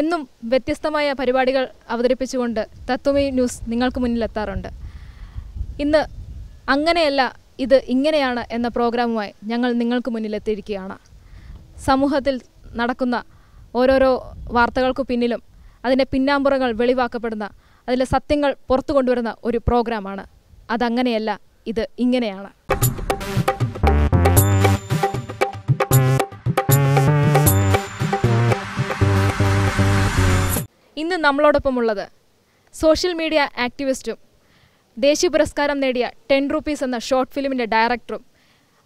എന്നും വ്യത്യസ്തമായ പരിപാടികൾ അവതരിപ്പിച്ചുകൊണ്ട് തത്വമി ന്യൂസ് നിങ്ങൾക്ക് മുന്നിലെത്താറുണ്ട് ഇന്ന് അങ്ങനെയല്ല ഇത് ഇങ്ങനെയാണ് എന്ന പ്രോഗ്രാമുമായി ഞങ്ങൾ നിങ്ങൾക്ക് മുന്നിലെത്തിയിരിക്കുകയാണ് സമൂഹത്തിൽ നടക്കുന്ന ഓരോരോ വാർത്തകൾക്ക് പിന്നിലും അതിൻ്റെ പിന്നാമ്പുറങ്ങൾ വെളിവാക്കപ്പെടുന്ന അതിലെ സത്യങ്ങൾ പുറത്തു കൊണ്ടുവരുന്ന ഒരു പ്രോഗ്രാമാണ് അതങ്ങനെയല്ല ഇത് ഇങ്ങനെയാണ് ഇന്ന് നമ്മളോടൊപ്പം ഉള്ളത് സോഷ്യൽ മീഡിയ ആക്ടിവിസ്റ്റും ദേശീയ പുരസ്കാരം നേടിയ ടെൻ റുപ്പീസ് എന്ന ഷോർട്ട് ഫിലിമിൻ്റെ ഡയറക്ടറും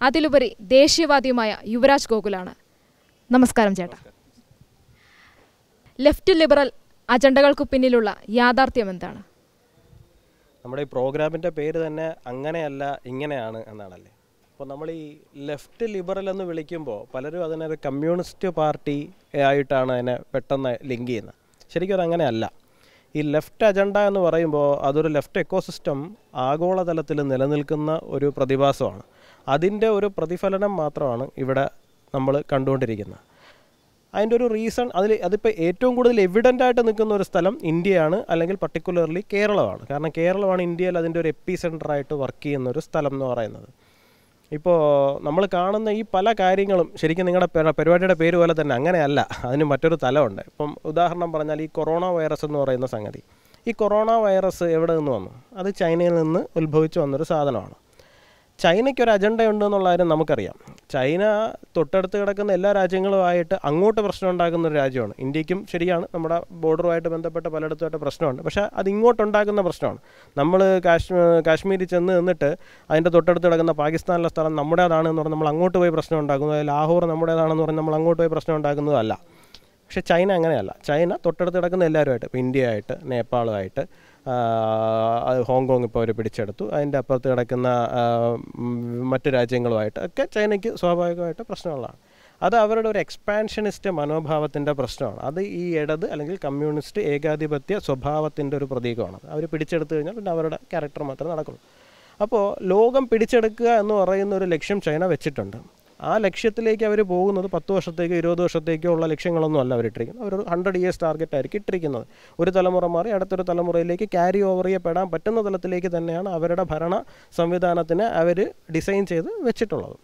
അതിലുപരി ദേശീയവാദിയുമായ യുവരാജ് ഗോകുലാണ് നമസ്കാരം ചേട്ടാ ലെഫ്റ്റ് ലിബറൽ അജണ്ടകൾക്ക് പിന്നിലുള്ള യാഥാർത്ഥ്യം എന്താണ് നമ്മുടെ ഈ പ്രോഗ്രാമിൻ്റെ പേര് തന്നെ അങ്ങനെയല്ല ഇങ്ങനെയാണ് എന്നാണല്ലേ അപ്പോൾ നമ്മൾ ഈ ലെഫ്റ്റ് ലിബറൽ എന്ന് വിളിക്കുമ്പോൾ പലരും അതിനൊരു കമ്മ്യൂണിസ്റ്റ് പാർട്ടി ആയിട്ടാണ് അതിനെ പെട്ടെന്ന് ലിങ്ക് ചെയ്യുന്നത് ശരിക്കും അതങ്ങനെയല്ല ഈ ലെഫ്റ്റ് അജണ്ട എന്ന് പറയുമ്പോൾ അതൊരു ലെഫ്റ്റ് എക്കോസിസ്റ്റം ആഗോളതലത്തിൽ നിലനിൽക്കുന്ന ഒരു പ്രതിഭാസമാണ് അതിൻ്റെ ഒരു പ്രതിഫലനം മാത്രമാണ് ഇവിടെ നമ്മൾ കണ്ടുകൊണ്ടിരിക്കുന്നത് അതിൻ്റെ ഒരു റീസൺ അതിൽ അതിപ്പോൾ ഏറ്റവും കൂടുതൽ എവിഡൻ്റ് ആയിട്ട് നിൽക്കുന്ന ഒരു സ്ഥലം ഇന്ത്യയാണ് അല്ലെങ്കിൽ പർട്ടിക്കുലർലി കേരളമാണ് കാരണം കേരളമാണ് ഇന്ത്യയിൽ അതിൻ്റെ ഒരു എപ്പി സെൻ്ററായിട്ട് വർക്ക് ചെയ്യുന്ന ഒരു സ്ഥലം എന്ന് പറയുന്നത് ഇപ്പോൾ നമ്മൾ കാണുന്ന ഈ പല കാര്യങ്ങളും ശരിക്കും നിങ്ങളുടെ പരിപാടിയുടെ പേര് പോലെ തന്നെ അങ്ങനെയല്ല അതിന് മറ്റൊരു തലമുണ്ട് ഇപ്പം ഉദാഹരണം പറഞ്ഞാൽ ഈ കൊറോണ വൈറസ് എന്ന് പറയുന്ന സംഗതി ഈ കൊറോണ വൈറസ് എവിടെ നിന്ന് വന്നു അത് ചൈനയിൽ നിന്ന് ഉത്ഭവിച്ചു വന്നൊരു സാധനമാണ് ചൈനയ്ക്ക് ഒരു അജണ്ട ഉണ്ട് എന്നുള്ള കാര്യം നമുക്കറിയാം ചൈന തൊട്ടടുത്ത് കിടക്കുന്ന എല്ലാ രാജ്യങ്ങളുമായിട്ട് അങ്ങോട്ട് പ്രശ്നം ഉണ്ടാക്കുന്ന ഒരു രാജ്യമാണ് ഇന്ത്യക്കും ശരിയാണ് നമ്മുടെ ബോർഡറുമായിട്ട് ബന്ധപ്പെട്ട പലയിടത്തുമായിട്ട് പ്രശ്നമുണ്ട് പക്ഷേ അത് ഉണ്ടാക്കുന്ന പ്രശ്നമാണ് നമ്മൾ കാശ്മീർ കാശ്മീരിൽ ചെന്ന് നിന്നിട്ട് അതിൻ്റെ തൊട്ടടുത്ത് കിടക്കുന്ന പാകിസ്ഥാനിലെ സ്ഥലം നമ്മുടേതാണെന്ന് പറഞ്ഞാൽ നമ്മൾ അങ്ങോട്ട് പോയി പ്രശ്നം ഉണ്ടാക്കുന്നത് ലാഹോർ നമ്മുടേതാണെന്ന് പറഞ്ഞാൽ നമ്മൾ അങ്ങോട്ട് പോയി പ്രശ്നം ഉണ്ടാക്കുന്നതല്ല പക്ഷേ ചൈന അങ്ങനെയല്ല ചൈന തൊട്ടടുത്ത് കിടക്കുന്ന എല്ലാവരുമായിട്ട് ഇപ്പോൾ ഇന്ത്യയായിട്ട് നേപ്പാളുമായിട്ട് ഹോങ്കോങ് ഇപ്പോൾ അവർ പിടിച്ചെടുത്തു അതിൻ്റെ അപ്പുറത്ത് കിടക്കുന്ന മറ്റു രാജ്യങ്ങളുമായിട്ട് ഒക്കെ ചൈനയ്ക്ക് സ്വാഭാവികമായിട്ട് പ്രശ്നങ്ങളാണ് അത് അവരുടെ ഒരു എക്സ്പാൻഷനിസ്റ്റ് മനോഭാവത്തിൻ്റെ പ്രശ്നമാണ് അത് ഈ ഇടത് അല്ലെങ്കിൽ കമ്മ്യൂണിസ്റ്റ് ഏകാധിപത്യ സ്വഭാവത്തിൻ്റെ ഒരു പ്രതീകമാണ് അവർ പിടിച്ചെടുത്തു കഴിഞ്ഞാൽ പിന്നെ അവരുടെ ക്യാരക്ടർ മാത്രമേ നടക്കുള്ളൂ അപ്പോൾ ലോകം പിടിച്ചെടുക്കുക എന്ന് പറയുന്ന ഒരു ലക്ഷ്യം ചൈന വെച്ചിട്ടുണ്ട് ആ ലക്ഷ്യത്തിലേക്ക് അവർ പോകുന്നത് പത്ത് വർഷത്തേക്കോ ഇരുപത് വർഷത്തേക്കോ ഉള്ള ലക്ഷ്യങ്ങളൊന്നും അല്ല അവരിട്ടിരിക്കുന്നത് അവർ ഹൺഡ്രഡ് ഇയേഴ്സ് ടാർഗറ്റ് ആയിരിക്കും ഇട്ടിരിക്കുന്നത് ഒരു തലമുറ മാറി അടുത്തൊരു തലമുറയിലേക്ക് ക്യാരി ഓവർ ചെയ്യപ്പെടാൻ പറ്റുന്ന തലത്തിലേക്ക് തന്നെയാണ് അവരുടെ ഭരണ സംവിധാനത്തിനെ അവർ ഡിസൈൻ ചെയ്ത് വെച്ചിട്ടുള്ളത്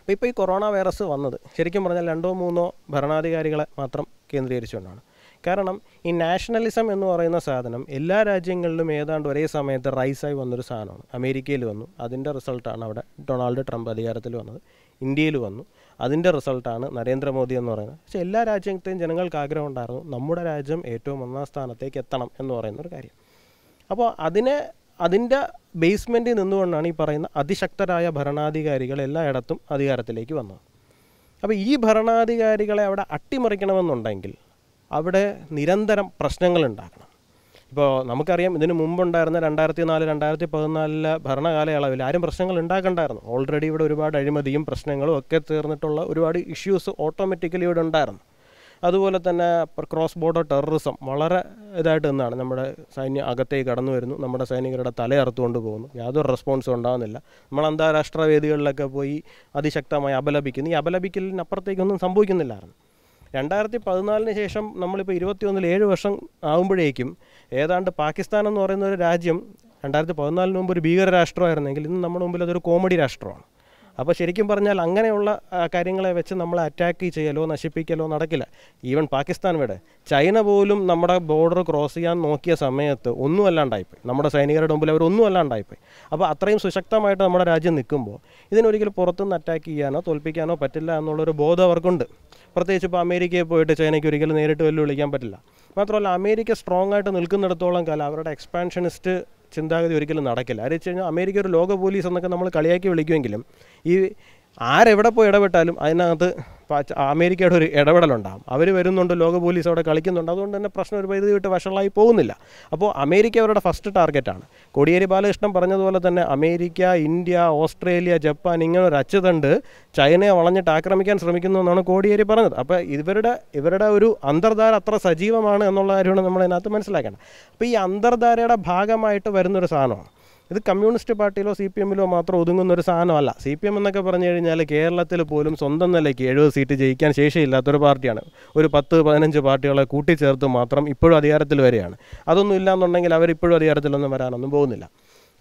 അപ്പോൾ ഇപ്പോൾ ഈ കൊറോണ വൈറസ് വന്നത് ശരിക്കും പറഞ്ഞാൽ രണ്ടോ മൂന്നോ ഭരണാധികാരികളെ മാത്രം കേന്ദ്രീകരിച്ചുകൊണ്ടാണ് കാരണം ഈ നാഷണലിസം എന്ന് പറയുന്ന സാധനം എല്ലാ രാജ്യങ്ങളിലും ഏതാണ്ട് ഒരേ സമയത്ത് റൈസായി വന്നൊരു സാധനമാണ് അമേരിക്കയിൽ വന്നു അതിൻ്റെ റിസൾട്ടാണ് അവിടെ ഡൊണാൾഡ് ട്രംപ് അധികാരത്തിൽ വന്നത് ഇന്ത്യയിൽ വന്നു അതിൻ്റെ റിസൾട്ടാണ് നരേന്ദ്രമോദി എന്ന് പറയുന്നത് പക്ഷേ എല്ലാ രാജ്യത്തെയും ജനങ്ങൾക്ക് ആഗ്രഹം ഉണ്ടായിരുന്നു നമ്മുടെ രാജ്യം ഏറ്റവും ഒന്നാം സ്ഥാനത്തേക്ക് എത്തണം എന്ന് പറയുന്ന ഒരു കാര്യം അപ്പോൾ അതിനെ അതിൻ്റെ ബേസ്മെൻറ്റിൽ നിന്നുകൊണ്ടാണ് ഈ പറയുന്ന അതിശക്തരായ ഭരണാധികാരികൾ എല്ലായിടത്തും അധികാരത്തിലേക്ക് വന്നത് അപ്പോൾ ഈ ഭരണാധികാരികളെ അവിടെ അട്ടിമറിക്കണമെന്നുണ്ടെങ്കിൽ അവിടെ നിരന്തരം പ്രശ്നങ്ങൾ ഉണ്ടാക്കണം ഇപ്പോൾ നമുക്കറിയാം ഇതിന് മുമ്പുണ്ടായിരുന്ന രണ്ടായിരത്തി നാല് രണ്ടായിരത്തി പതിനാലിലെ ഭരണകാലയളവിൽ ആരും പ്രശ്നങ്ങൾ ഉണ്ടാക്കണ്ടായിരുന്നു ഓൾറെഡി ഇവിടെ ഒരുപാട് അഴിമതിയും പ്രശ്നങ്ങളും ഒക്കെ തീർന്നിട്ടുള്ള ഒരുപാട് ഇഷ്യൂസ് ഓട്ടോമാറ്റിക്കലി ഇവിടെ ഉണ്ടായിരുന്നു അതുപോലെ തന്നെ ക്രോസ് ബോർഡർ ടെററിസം വളരെ ഇതായിട്ട് നിന്നാണ് നമ്മുടെ സൈന്യം അകത്തേക്ക് കടന്നു വരുന്നു നമ്മുടെ സൈനികരുടെ തലയറുത്തുകൊണ്ട് പോകുന്നു യാതൊരു റെസ്പോൺസും ഉണ്ടാകുന്നില്ല നമ്മൾ അന്താരാഷ്ട്ര വേദികളിലൊക്കെ പോയി അതിശക്തമായി അപലപിക്കുന്നു ഈ അപലപിക്കലിനപ്പുറത്തേക്കൊന്നും സംഭവിക്കുന്നില്ലായിരുന്നു രണ്ടായിരത്തി പതിനാലിന് ശേഷം നമ്മളിപ്പോൾ ഇരുപത്തിയൊന്നിൽ ഏഴ് വർഷം ആകുമ്പോഴേക്കും ഏതാണ്ട് പാകിസ്ഥാൻ എന്ന് പറയുന്ന ഒരു രാജ്യം രണ്ടായിരത്തി പതിനാലിന് മുമ്പ് ഒരു ഭീകര രാഷ്ട്രമായിരുന്നെങ്കിൽ ഇന്ന് നമ്മുടെ മുമ്പിൽ അതൊരു കോമഡി രാഷ്ട്രമാണ് അപ്പോൾ ശരിക്കും പറഞ്ഞാൽ അങ്ങനെയുള്ള കാര്യങ്ങളെ വെച്ച് നമ്മളെ അറ്റാക്ക് ചെയ്യലോ നശിപ്പിക്കലോ നടക്കില്ല ഈവൻ പാകിസ്ഥാൻ വിടെ ചൈന പോലും നമ്മുടെ ബോർഡർ ക്രോസ് ചെയ്യാൻ നോക്കിയ സമയത്ത് ഒന്നും അല്ലാണ്ടായിപ്പോയി നമ്മുടെ സൈനികരുടെ മുമ്പിൽ അവർ ഒന്നും അല്ലാണ്ടായിപ്പോയി അപ്പോൾ അത്രയും സുശക്തമായിട്ട് നമ്മുടെ രാജ്യം നിൽക്കുമ്പോൾ ഇതിനൊരിക്കലും പുറത്തുനിന്ന് അറ്റാക്ക് ചെയ്യാനോ തോൽപ്പിക്കാനോ പറ്റില്ല എന്നുള്ളൊരു ബോധം അവർക്കുണ്ട് പ്രത്യേകിച്ച് ഇപ്പോൾ അമേരിക്കയെ പോയിട്ട് ചൈനയ്ക്ക് ഒരിക്കലും നേരിട്ട് വെല്ലുവിളിക്കാൻ പറ്റില്ല മാത്രമല്ല അമേരിക്ക സ്ട്രോങ് ആയിട്ട് നിൽക്കുന്നിടത്തോളം കാലം അവരുടെ എക്സ്പാൻഷനിസ്റ്റ് ചിന്താഗതി ഒരിക്കലും നടക്കില്ല അത് വെച്ച് കഴിഞ്ഞാൽ അമേരിക്ക ഒരു ലോക പോലീസ് എന്നൊക്കെ നമ്മൾ കളിയാക്കി വിളിക്കുമെങ്കിലും ഈ ആരെവിടെ പോയി ഇടപെട്ടാലും അതിനകത്ത് അമേരിക്കയുടെ ഒരു ഇടപെടലുണ്ടാകും അവർ വരുന്നുണ്ട് ലോക പോലീസ് അവിടെ കളിക്കുന്നുണ്ട് അതുകൊണ്ട് തന്നെ പ്രശ്നം ഒരു പരിധി വിട്ട് വഷളായി പോകുന്നില്ല അപ്പോൾ അമേരിക്ക അവരുടെ ഫസ്റ്റ് ടാർഗറ്റാണ് കോടിയേരി ബാലകൃഷ്ണൻ പറഞ്ഞതുപോലെ തന്നെ അമേരിക്ക ഇന്ത്യ ഓസ്ട്രേലിയ ജപ്പാൻ ഇങ്ങനെ ഒരു അച്ചുതണ്ട് ചൈനയെ വളഞ്ഞിട്ട് ആക്രമിക്കാൻ ശ്രമിക്കുന്നു എന്നാണ് കോടിയേരി പറഞ്ഞത് അപ്പോൾ ഇവരുടെ ഇവരുടെ ഒരു അന്തർധാര അത്ര സജീവമാണ് എന്നുള്ള കാര്യമാണ് നമ്മൾ അതിനകത്ത് മനസ്സിലാക്കേണ്ടത് അപ്പോൾ ഈ അന്തർധാരയുടെ ഭാഗമായിട്ട് വരുന്നൊരു സാധനമാണ് ഇത് കമ്മ്യൂണിസ്റ്റ് പാർട്ടിയിലോ സി പി എമ്മിലോ മാത്രം ഒതുങ്ങുന്ന ഒരു സാധനമല്ല സി പി എം എന്നൊക്കെ പറഞ്ഞു കഴിഞ്ഞാൽ കേരളത്തിൽ പോലും സ്വന്തം നിലയ്ക്ക് എഴുപത് സീറ്റ് ജയിക്കാൻ ശേഷിയില്ലാത്തൊരു പാർട്ടിയാണ് ഒരു പത്ത് പതിനഞ്ച് പാർട്ടികളെ കൂട്ടിച്ചേർത്ത് മാത്രം ഇപ്പോഴും അധികാരത്തിൽ വരികയാണ് അതൊന്നും ഇല്ലാന്നുണ്ടെങ്കിൽ അവരിപ്പോഴും അധികാരത്തിലൊന്നും വരാനൊന്നും പോകുന്നില്ല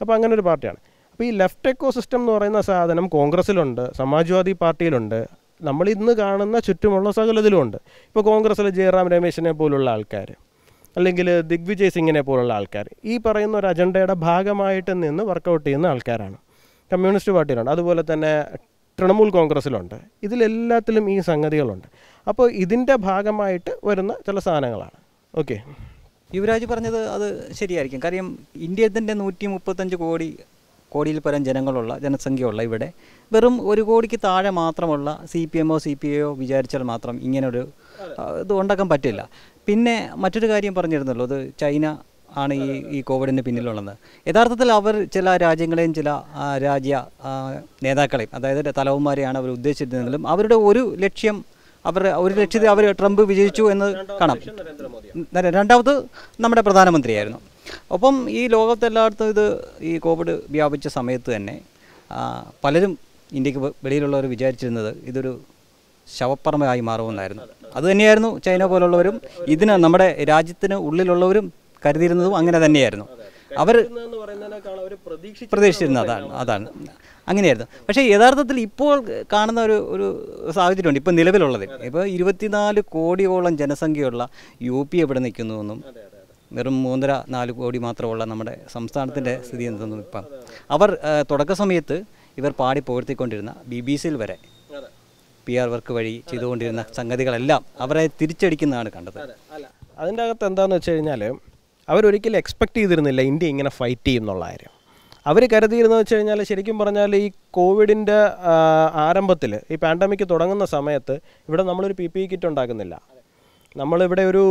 അപ്പോൾ അങ്ങനെ ഒരു പാർട്ടിയാണ് അപ്പോൾ ഈ ലെഫ്റ്റ് എക്കോ സിസ്റ്റം എന്ന് പറയുന്ന സാധനം കോൺഗ്രസ്സിലുണ്ട് സമാജ്വാദി പാർട്ടിയിലുണ്ട് നമ്മൾ ഇന്ന് കാണുന്ന ചുറ്റുമുള്ള സകലതിലുമുണ്ട് ഇപ്പോൾ കോൺഗ്രസ്സിലെ ജയറാം രമേശിനെ പോലുള്ള ആൾക്കാർ അല്ലെങ്കിൽ ദിഗ്വിജയ് സിംഗിനെ പോലുള്ള ആൾക്കാർ ഈ പറയുന്ന ഒരു അജണ്ടയുടെ ഭാഗമായിട്ട് നിന്ന് വർക്കൗട്ട് ചെയ്യുന്ന ആൾക്കാരാണ് കമ്മ്യൂണിസ്റ്റ് പാർട്ടിയിലുണ്ട് അതുപോലെ തന്നെ തൃണമൂൽ കോൺഗ്രസ്സിലുണ്ട് ഇതിലെല്ലാത്തിലും ഈ സംഗതികളുണ്ട് അപ്പോൾ ഇതിൻ്റെ ഭാഗമായിട്ട് വരുന്ന ചില സാധനങ്ങളാണ് ഓക്കെ യുവരാജ് പറഞ്ഞത് അത് ശരിയായിരിക്കും കാര്യം ഇന്ത്യയിൽ തന്നെ നൂറ്റി മുപ്പത്തഞ്ച് കോടി കോടിയിൽ പരം ജനങ്ങളുള്ള ജനസംഖ്യയുള്ള ഇവിടെ വെറും ഒരു കോടിക്ക് താഴെ മാത്രമുള്ള സി പി എമ്മോ സി പി ഐയോ വിചാരിച്ചാൽ മാത്രം ഇങ്ങനൊരു ഇത് ഉണ്ടാക്കാൻ പറ്റില്ല പിന്നെ മറ്റൊരു കാര്യം പറഞ്ഞിരുന്നല്ലോ അത് ചൈന ആണ് ഈ ഈ കോവിഡിന് പിന്നിലുള്ളത് യഥാർത്ഥത്തിൽ അവർ ചില രാജ്യങ്ങളെയും ചില രാജ്യ നേതാക്കളെയും അതായത് തലവന്മാരെയാണ് അവർ ഉദ്ദേശിച്ചിരുന്നെങ്കിലും അവരുടെ ഒരു ലക്ഷ്യം അവർ ഒരു ലക്ഷ്യത്തിൽ അവർ ട്രംപ് വിജയിച്ചു എന്ന് കാണാം രണ്ടാമത് നമ്മുടെ പ്രധാനമന്ത്രിയായിരുന്നു ഒപ്പം ഈ ലോകത്തെല്ലായിടത്തും ഇത് ഈ കോവിഡ് വ്യാപിച്ച സമയത്ത് തന്നെ പലരും ഇന്ത്യക്ക് വെളിയിലുള്ളവർ വിചാരിച്ചിരുന്നത് ഇതൊരു ശവപ്പറമ്പായി മാറുമെന്നായിരുന്നു അതുതന്നെയായിരുന്നു ചൈന പോലുള്ളവരും ഇതിന് നമ്മുടെ രാജ്യത്തിന് ഉള്ളിലുള്ളവരും കരുതിയിരുന്നതും അങ്ങനെ തന്നെയായിരുന്നു അവർ പ്രതീക്ഷിച്ചിരുന്ന അതാണ് അതാണ് അങ്ങനെയായിരുന്നു പക്ഷേ യഥാർത്ഥത്തിൽ ഇപ്പോൾ കാണുന്ന ഒരു ഒരു സാഹചര്യമുണ്ട് ഇപ്പോൾ നിലവിലുള്ളത് ഇപ്പോൾ ഇരുപത്തിനാല് കോടിയോളം ജനസംഖ്യയുള്ള യു പി എവിടെ എന്നും വെറും മൂന്നര നാല് കോടി മാത്രമുള്ള നമ്മുടെ സംസ്ഥാനത്തിൻ്റെ സ്ഥിതി എന്തെന്നും ഇപ്പം അവർ തുടക്ക സമയത്ത് ഇവർ പാടി പുകഴ്ത്തിക്കൊണ്ടിരുന്ന ബി ബി സിയിൽ വരെ പി ആർ വർക്ക് വഴി ചെയ്തുകൊണ്ടിരുന്ന സംഗതികളെല്ലാം അവരെ തിരിച്ചടിക്കുന്നതാണ് കണ്ടത് അതിൻ്റെ അകത്ത് എന്താണെന്ന് വെച്ച് കഴിഞ്ഞാൽ അവരൊരിക്കലും എക്സ്പെക്റ്റ് ചെയ്തിരുന്നില്ല ഇന്ത്യ ഇങ്ങനെ ഫൈറ്റ് ചെയ്യുന്നുള്ള കാര്യം അവർ കരുതിയിരുന്നത് വെച്ച് കഴിഞ്ഞാൽ ശരിക്കും പറഞ്ഞാൽ ഈ കോവിഡിൻ്റെ ആരംഭത്തിൽ ഈ പാൻഡമിക് തുടങ്ങുന്ന സമയത്ത് ഇവിടെ നമ്മളൊരു പി പി കിറ്റ് ഉണ്ടാക്കുന്നില്ല നമ്മളിവിടെ ഒരു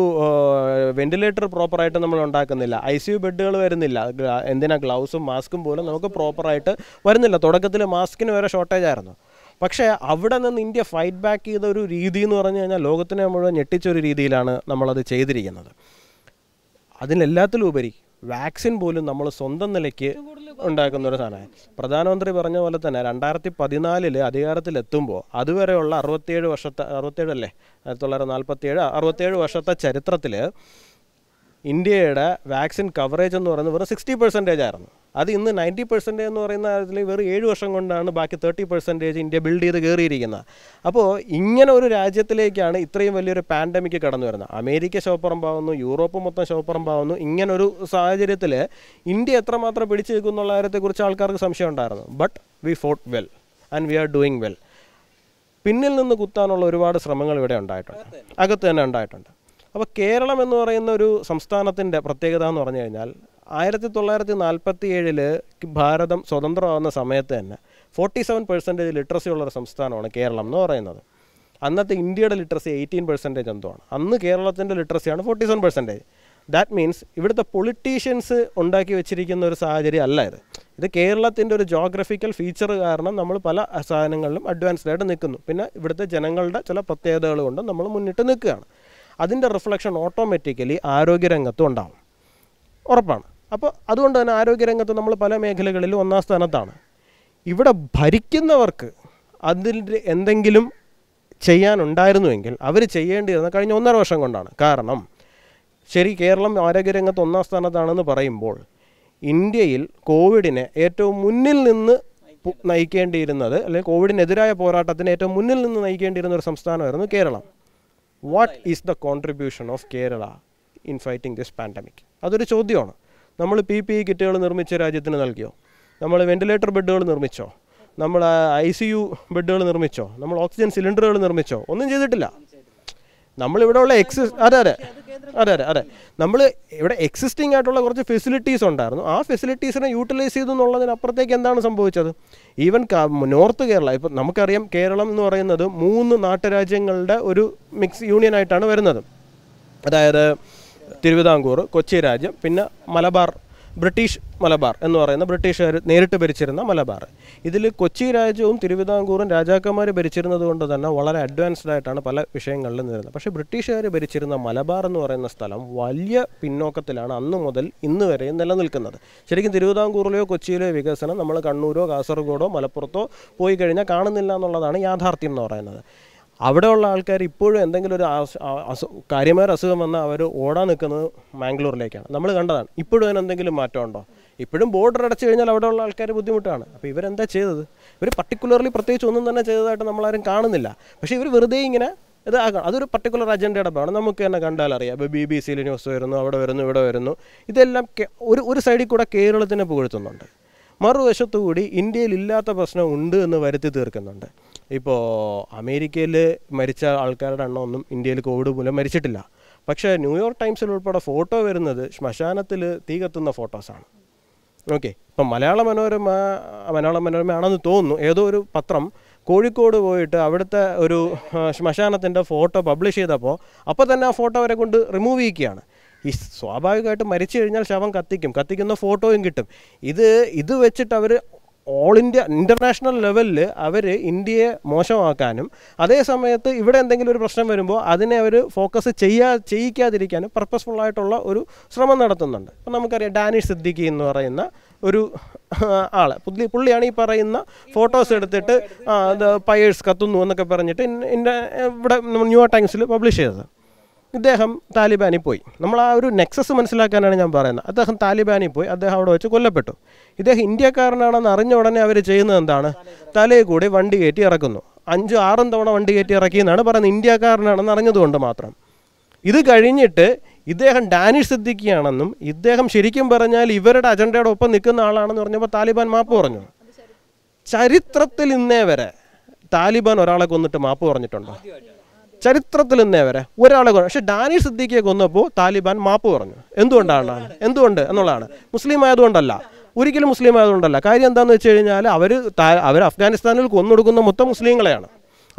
വെന്റിലേറ്റർ പ്രോപ്പറായിട്ട് നമ്മൾ ഉണ്ടാക്കുന്നില്ല ഐ സി യു ബെഡുകൾ വരുന്നില്ല എന്തിനാ ഗ്ലൗസും മാസ്കും പോലും നമുക്ക് പ്രോപ്പറായിട്ട് വരുന്നില്ല തുടക്കത്തിൽ മാസ്കിന് വരെ ഷോർട്ടേജ് ആയിരുന്നു പക്ഷേ അവിടെ നിന്ന് ഇന്ത്യ ഫൈറ്റ് ബാക്ക് ചെയ്ത ഒരു രീതി എന്ന് പറഞ്ഞു കഴിഞ്ഞാൽ ലോകത്തിനെ മുഴുവൻ ഞെട്ടിച്ചൊരു രീതിയിലാണ് നമ്മളത് ചെയ്തിരിക്കുന്നത് അതിനെല്ലാത്തിലുപരി വാക്സിൻ പോലും നമ്മൾ സ്വന്തം നിലയ്ക്ക് ഉണ്ടാക്കുന്ന ഒരു സാധനമാണ് പ്രധാനമന്ത്രി പറഞ്ഞ പോലെ തന്നെ രണ്ടായിരത്തി പതിനാലിൽ അധികാരത്തിലെത്തുമ്പോൾ അതുവരെയുള്ള അറുപത്തിയേഴ് വർഷത്തെ അറുപത്തേഴ് അല്ലേ ആയിരത്തി തൊള്ളായിരത്തി നാൽപ്പത്തിയേഴ് അറുപത്തേഴ് വർഷത്തെ ചരിത്രത്തിൽ ഇന്ത്യയുടെ വാക്സിൻ കവറേജ് എന്ന് പറയുന്നത് വെറും സിക്സ്റ്റി പെർസെൻറ്റേജ് ആയിരുന്നു അത് ഇന്ന് നയൻറ്റി പെർസെൻറ്റേജ് എന്ന് പറയുന്ന അതിൽ വെറും ഏഴ് വർഷം കൊണ്ടാണ് ബാക്കി തേർട്ടി പെർസെൻറ്റേജ് ഇന്ത്യ ബിൽഡ് ചെയ്ത് കയറിയിരിക്കുന്നത് അപ്പോൾ ഇങ്ങനെ ഒരു രാജ്യത്തിലേക്കാണ് ഇത്രയും വലിയൊരു പാൻഡമിക് കടന്നു വരുന്നത് അമേരിക്ക ശോപ്പുറമ്പാവുന്നു യൂറോപ്പ് മൊത്തം ശോപ്പുറമ്പാവുന്നു ഇങ്ങനൊരു സാഹചര്യത്തിൽ ഇന്ത്യ എത്രമാത്രം പിടിച്ചു എന്നുള്ള കാര്യത്തെക്കുറിച്ച് ആൾക്കാർക്ക് സംശയം ഉണ്ടായിരുന്നു but we fought well and we are doing well പിന്നിൽ നിന്ന് കുത്താനുള്ള ഒരുപാട് ശ്രമങ്ങൾ ഇവിടെ ഉണ്ടായിട്ടുണ്ട് അകത്ത് തന്നെ ഉണ്ടായിട്ടുണ്ട് അപ്പോൾ കേരളം എന്ന് പറയുന്ന ഒരു സംസ്ഥാനത്തിൻ്റെ പ്രത്യേകത എന്ന് പറഞ്ഞു കഴിഞ്ഞാൽ ആയിരത്തി തൊള്ളായിരത്തി നാൽപ്പത്തി ഏഴില് ഭാരതം സ്വതന്ത്രമാകുന്ന സമയത്ത് തന്നെ ഫോർട്ടി സെവൻ പെർസെൻറ്റേജ് ലിറ്ററസി ഉള്ളൊരു സംസ്ഥാനമാണ് കേരളം എന്ന് പറയുന്നത് അന്നത്തെ ഇന്ത്യയുടെ ലിറ്ററസി എയ്റ്റീൻ പെർസെൻറ്റേജ് എന്തോ ആണ് അന്ന് കേരളത്തിൻ്റെ ലിറ്ററസിയാണ് forty seven percentage that means ഇവിടുത്തെ പൊളിറ്റീഷ്യൻസ് ഉണ്ടാക്കി വെച്ചിരിക്കുന്ന ഒരു സാഹചര്യം അല്ല ഇത് ഇത് കേരളത്തിൻ്റെ ഒരു ജോഗ്രഫിക്കൽ ഫീച്ചർ കാരണം നമ്മൾ പല സാധനങ്ങളിലും അഡ്വാൻസ്ഡ് ആയിട്ട് നിൽക്കുന്നു പിന്നെ ഇവിടുത്തെ ജനങ്ങളുടെ ചില പ്രത്യേകതകൾ കൊണ്ട് നമ്മൾ മുന്നിട്ട് നിൽക്കുകയാണ് അതിൻ്റെ റിഫ്ലക്ഷൻ ഓട്ടോമാറ്റിക്കലി ആരോഗ്യരംഗത്തും ഉണ്ടാവും ഉറപ്പാണ് അപ്പോൾ അതുകൊണ്ട് തന്നെ ആരോഗ്യരംഗത്ത് നമ്മൾ പല മേഖലകളിലും ഒന്നാം സ്ഥാനത്താണ് ഇവിടെ ഭരിക്കുന്നവർക്ക് അതിൻ്റെ എന്തെങ്കിലും ചെയ്യാനുണ്ടായിരുന്നുവെങ്കിൽ അവർ ചെയ്യേണ്ടിയിരുന്ന കഴിഞ്ഞ ഒന്നര വർഷം കൊണ്ടാണ് കാരണം ശരി കേരളം ആരോഗ്യരംഗത്ത് ഒന്നാം സ്ഥാനത്താണെന്ന് പറയുമ്പോൾ ഇന്ത്യയിൽ കോവിഡിനെ ഏറ്റവും മുന്നിൽ നിന്ന് നയിക്കേണ്ടിയിരുന്നത് അല്ലെങ്കിൽ കോവിഡിനെതിരായ പോരാട്ടത്തിന് ഏറ്റവും മുന്നിൽ നിന്ന് നയിക്കേണ്ടിയിരുന്ന ഒരു സംസ്ഥാനമായിരുന്നു Keralam what is the contribution of Kerala in fighting this pandemic അതൊരു ചോദ്യമാണ് നമ്മൾ പി പി ഇ കിറ്റുകൾ നിർമ്മിച്ച രാജ്യത്തിന് നൽകിയോ നമ്മൾ വെന്റിലേറ്റർ ബെഡുകൾ നിർമ്മിച്ചോ നമ്മൾ ഐ സി യു ബെഡുകൾ നിർമ്മിച്ചോ നമ്മൾ ഓക്സിജൻ സിലിണ്ടറുകൾ നിർമ്മിച്ചോ ഒന്നും ചെയ്തിട്ടില്ല നമ്മളിവിടെ ഉള്ള എക്സി അതെ അതെ അതെ അതെ അതെ നമ്മൾ ഇവിടെ എക്സിസ്റ്റിംഗ് ആയിട്ടുള്ള കുറച്ച് ഫെസിലിറ്റീസ് ഉണ്ടായിരുന്നു ആ ഫെസിലിറ്റീസിനെ യൂട്ടിലൈസ് ചെയ്തു എന്നുള്ളതിനപ്പുറത്തേക്ക് എന്താണ് സംഭവിച്ചത് ഈവൻ നോർത്ത് കേരള ഇപ്പം നമുക്കറിയാം കേരളം എന്ന് പറയുന്നത് മൂന്ന് നാട്ടുരാജ്യങ്ങളുടെ ഒരു മിക്സ് യൂണിയൻ ആയിട്ടാണ് വരുന്നത് അതായത് തിരുവിതാംകൂർ കൊച്ചി രാജ്യം പിന്നെ മലബാർ ബ്രിട്ടീഷ് മലബാർ എന്ന് പറയുന്ന ബ്രിട്ടീഷുകാർ നേരിട്ട് ഭരിച്ചിരുന്ന മലബാർ ഇതിൽ കൊച്ചി രാജ്യവും തിരുവിതാംകൂറും രാജാക്കന്മാർ ഭരിച്ചിരുന്നത് കൊണ്ട് തന്നെ വളരെ അഡ്വാൻസ്ഡ് ആയിട്ടാണ് പല വിഷയങ്ങളിലും നിന്നിരുന്നത് പക്ഷേ ബ്രിട്ടീഷുകാർ ഭരിച്ചിരുന്ന മലബാർ എന്ന് പറയുന്ന സ്ഥലം വലിയ പിന്നോക്കത്തിലാണ് അന്ന് മുതൽ ഇന്ന് വരെയും നിലനിൽക്കുന്നത് ശരിക്കും തിരുവിതാംകൂറിലെയോ കൊച്ചിയിലെയോ വികസനം നമ്മൾ കണ്ണൂരോ കാസർഗോഡോ മലപ്പുറത്തോ പോയി കഴിഞ്ഞാൽ കാണുന്നില്ല എന്നുള്ളതാണ് യാഥാർത്ഥ്യം എന്ന് പറയുന്നത് അവിടെയുള്ള ആൾക്കാർ ഇപ്പോഴും എന്തെങ്കിലും ഒരു കാര്യമായ അസുഖം വന്നാൽ അവർ ഓടാൻ നിൽക്കുന്നത് മാംഗ്ലൂരിലേക്കാണ് നമ്മൾ കണ്ടതാണ് ഇപ്പോഴും അതിനെന്തെങ്കിലും മാറ്റമുണ്ടോ ഇപ്പോഴും ബോർഡർ അടച്ചു കഴിഞ്ഞാൽ അവിടെയുള്ള ആൾക്കാർ ബുദ്ധിമുട്ടാണ് അപ്പോൾ ഇവരെന്താ ചെയ്തത് ഇവർ പർട്ടിക്കുലർലി പ്രത്യേകിച്ച് ഒന്നും തന്നെ ചെയ്തതായിട്ട് നമ്മളാരും കാണുന്നില്ല പക്ഷേ ഇവർ വെറുതെ ഇങ്ങനെ ഇതാക്കണം അതൊരു പർട്ടിക്കുലർ അജണ്ടയുടെ ഭാഗം നമുക്ക് തന്നെ കണ്ടാൽ അറിയാം ഇപ്പോൾ ബി ബി സിയിൽ ന്യൂസ് വരുന്നു അവിടെ വരുന്നു ഇവിടെ വരുന്നു ഇതെല്ലാം ഒരു ഒരു സൈഡിൽ കൂടെ കേരളത്തിനെ പുകഴ്ത്തുന്നുണ്ട് മറുവശത്തുകൂടി ഇന്ത്യയിൽ ഇല്ലാത്ത പ്രശ്നം ഉണ്ട് എന്ന് വരുത്തി തീർക്കുന്നുണ്ട് ഇപ്പോൾ അമേരിക്കയിൽ മരിച്ച ആൾക്കാരുടെ ഒന്നും ഇന്ത്യയിൽ കോവിഡ് മൂലം മരിച്ചിട്ടില്ല പക്ഷേ ന്യൂയോർക്ക് ടൈംസിൽ ഉൾപ്പെടെ ഫോട്ടോ വരുന്നത് ശ്മശാനത്തിൽ തീ കത്തുന്ന ഫോട്ടോസാണ് ഓക്കെ ഇപ്പം മലയാള മനോരമ മലയാള മനോരമ ആണെന്ന് തോന്നുന്നു ഏതോ ഒരു പത്രം കോഴിക്കോട് പോയിട്ട് അവിടുത്തെ ഒരു ശ്മശാനത്തിൻ്റെ ഫോട്ടോ പബ്ലിഷ് ചെയ്തപ്പോൾ അപ്പോൾ തന്നെ ആ ഫോട്ടോ അവരെ കൊണ്ട് റിമൂവ് ചെയ്യുകയാണ് ഈ സ്വാഭാവികമായിട്ടും മരിച്ചു കഴിഞ്ഞാൽ ശവം കത്തിക്കും കത്തിക്കുന്ന ഫോട്ടോയും കിട്ടും ഇത് ഇത് വെച്ചിട്ട് അവർ ഓൾ ഇന്ത്യ ഇൻ്റർനാഷണൽ ലെവലിൽ അവർ ഇന്ത്യയെ മോശമാക്കാനും അതേ സമയത്ത് ഇവിടെ എന്തെങ്കിലും ഒരു പ്രശ്നം വരുമ്പോൾ അതിനെ അവർ ഫോക്കസ് ചെയ്യാ ചെയ്യിക്കാതിരിക്കാനും പർപ്പസ്ഫുള്ളായിട്ടുള്ള ഒരു ശ്രമം നടത്തുന്നുണ്ട് ഇപ്പം നമുക്കറിയാം ഡാനിഷ് സിദ്ദിഖി എന്ന് പറയുന്ന ഒരു ആൾ പുതിയ പുള്ളിയാണ് ഈ പറയുന്ന ഫോട്ടോസ് എടുത്തിട്ട് പയേഴ്സ് കത്തുന്നു എന്നൊക്കെ പറഞ്ഞിട്ട് ഇവിടെ ന്യൂയോർക്ക് ന്യൂ ടൈംസിൽ പബ്ലിഷ് ചെയ്തത് ഇദ്ദേഹം താലിബാനിൽ പോയി നമ്മൾ ആ ഒരു നെക്സസ് മനസ്സിലാക്കാനാണ് ഞാൻ പറയുന്നത് അദ്ദേഹം താലിബാനിൽ പോയി അദ്ദേഹം അവിടെ വെച്ച് കൊല്ലപ്പെട്ടു ഇദ്ദേഹം ഇന്ത്യക്കാരനാണെന്ന് അറിഞ്ഞ ഉടനെ അവർ ചെയ്യുന്നത് എന്താണ് തലയിൽ കൂടി വണ്ടി കയറ്റി ഇറക്കുന്നു അഞ്ചും ആറും തവണ വണ്ടി കയറ്റി എന്നാണ് പറയുന്നത് ഇന്ത്യക്കാരനാണെന്ന് അറിഞ്ഞതുകൊണ്ട് മാത്രം ഇത് കഴിഞ്ഞിട്ട് ഇദ്ദേഹം ഡാനിഷ് സിദ്ദിഖിയാണെന്നും ഇദ്ദേഹം ശരിക്കും പറഞ്ഞാൽ ഇവരുടെ അജണ്ടയുടെ ഒപ്പം നിൽക്കുന്ന ആളാണെന്ന് പറഞ്ഞപ്പോൾ താലിബാൻ മാപ്പ് പറഞ്ഞു ചരിത്രത്തിൽ ഇന്നേ വരെ താലിബാൻ ഒരാളെ കൊന്നിട്ട് മാപ്പ് പറഞ്ഞിട്ടുണ്ടോ ചരിത്രത്തിൽ നിന്നേ വരെ ഒരാളെ കൊന്നു പക്ഷെ ഡാനി സിദ്ദീഖിയെ കൊന്നപ്പോൾ താലിബാൻ മാപ്പ് പറഞ്ഞു എന്തുകൊണ്ടാണ് എന്തുകൊണ്ട് എന്നുള്ളതാണ് മുസ്ലിം ആയതുകൊണ്ടല്ല ഒരിക്കലും മുസ്ലിം ആയതുകൊണ്ടല്ല കാര്യം എന്താണെന്ന് വെച്ച് കഴിഞ്ഞാൽ അവർ അവർ അഫ്ഗാനിസ്ഥാനിൽ കൊന്നൊടുക്കുന്ന മൊത്തം മുസ്ലിങ്ങളെയാണ്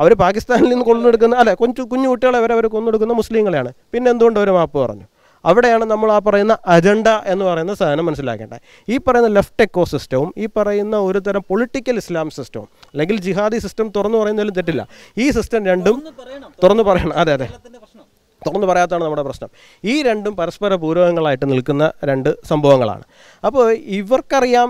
അവർ പാകിസ്ഥാനിൽ നിന്ന് കൊന്നെടുക്കുന്ന അല്ലെ കൊഞ്ചു കുഞ്ഞു കുട്ടികളെ വരെ അവർ കൊന്നെടുക്കുന്ന മുസ്ലിങ്ങളെയാണ് പിന്നെ എന്തുകൊണ്ട് അവർ മാപ്പ് പറഞ്ഞു അവിടെയാണ് നമ്മൾ ആ പറയുന്ന അജണ്ട എന്ന് പറയുന്ന സാധനം മനസ്സിലാക്കേണ്ടത് ഈ പറയുന്ന ലെഫ്റ്റ് എക്കോ സിസ്റ്റവും ഈ പറയുന്ന ഒരു തരം പൊളിറ്റിക്കൽ ഇസ്ലാം സിസ്റ്റവും അല്ലെങ്കിൽ ജിഹാദി സിസ്റ്റം തുറന്നു പറയുന്നതിലും തെറ്റില്ല ഈ സിസ്റ്റം രണ്ടും തുറന്നു പറയണം അതെ അതെ തുറന്നു പറയാത്തതാണ് നമ്മുടെ പ്രശ്നം ഈ രണ്ടും പരസ്പര പൂരകങ്ങളായിട്ട് നിൽക്കുന്ന രണ്ട് സംഭവങ്ങളാണ് അപ്പോൾ ഇവർക്കറിയാം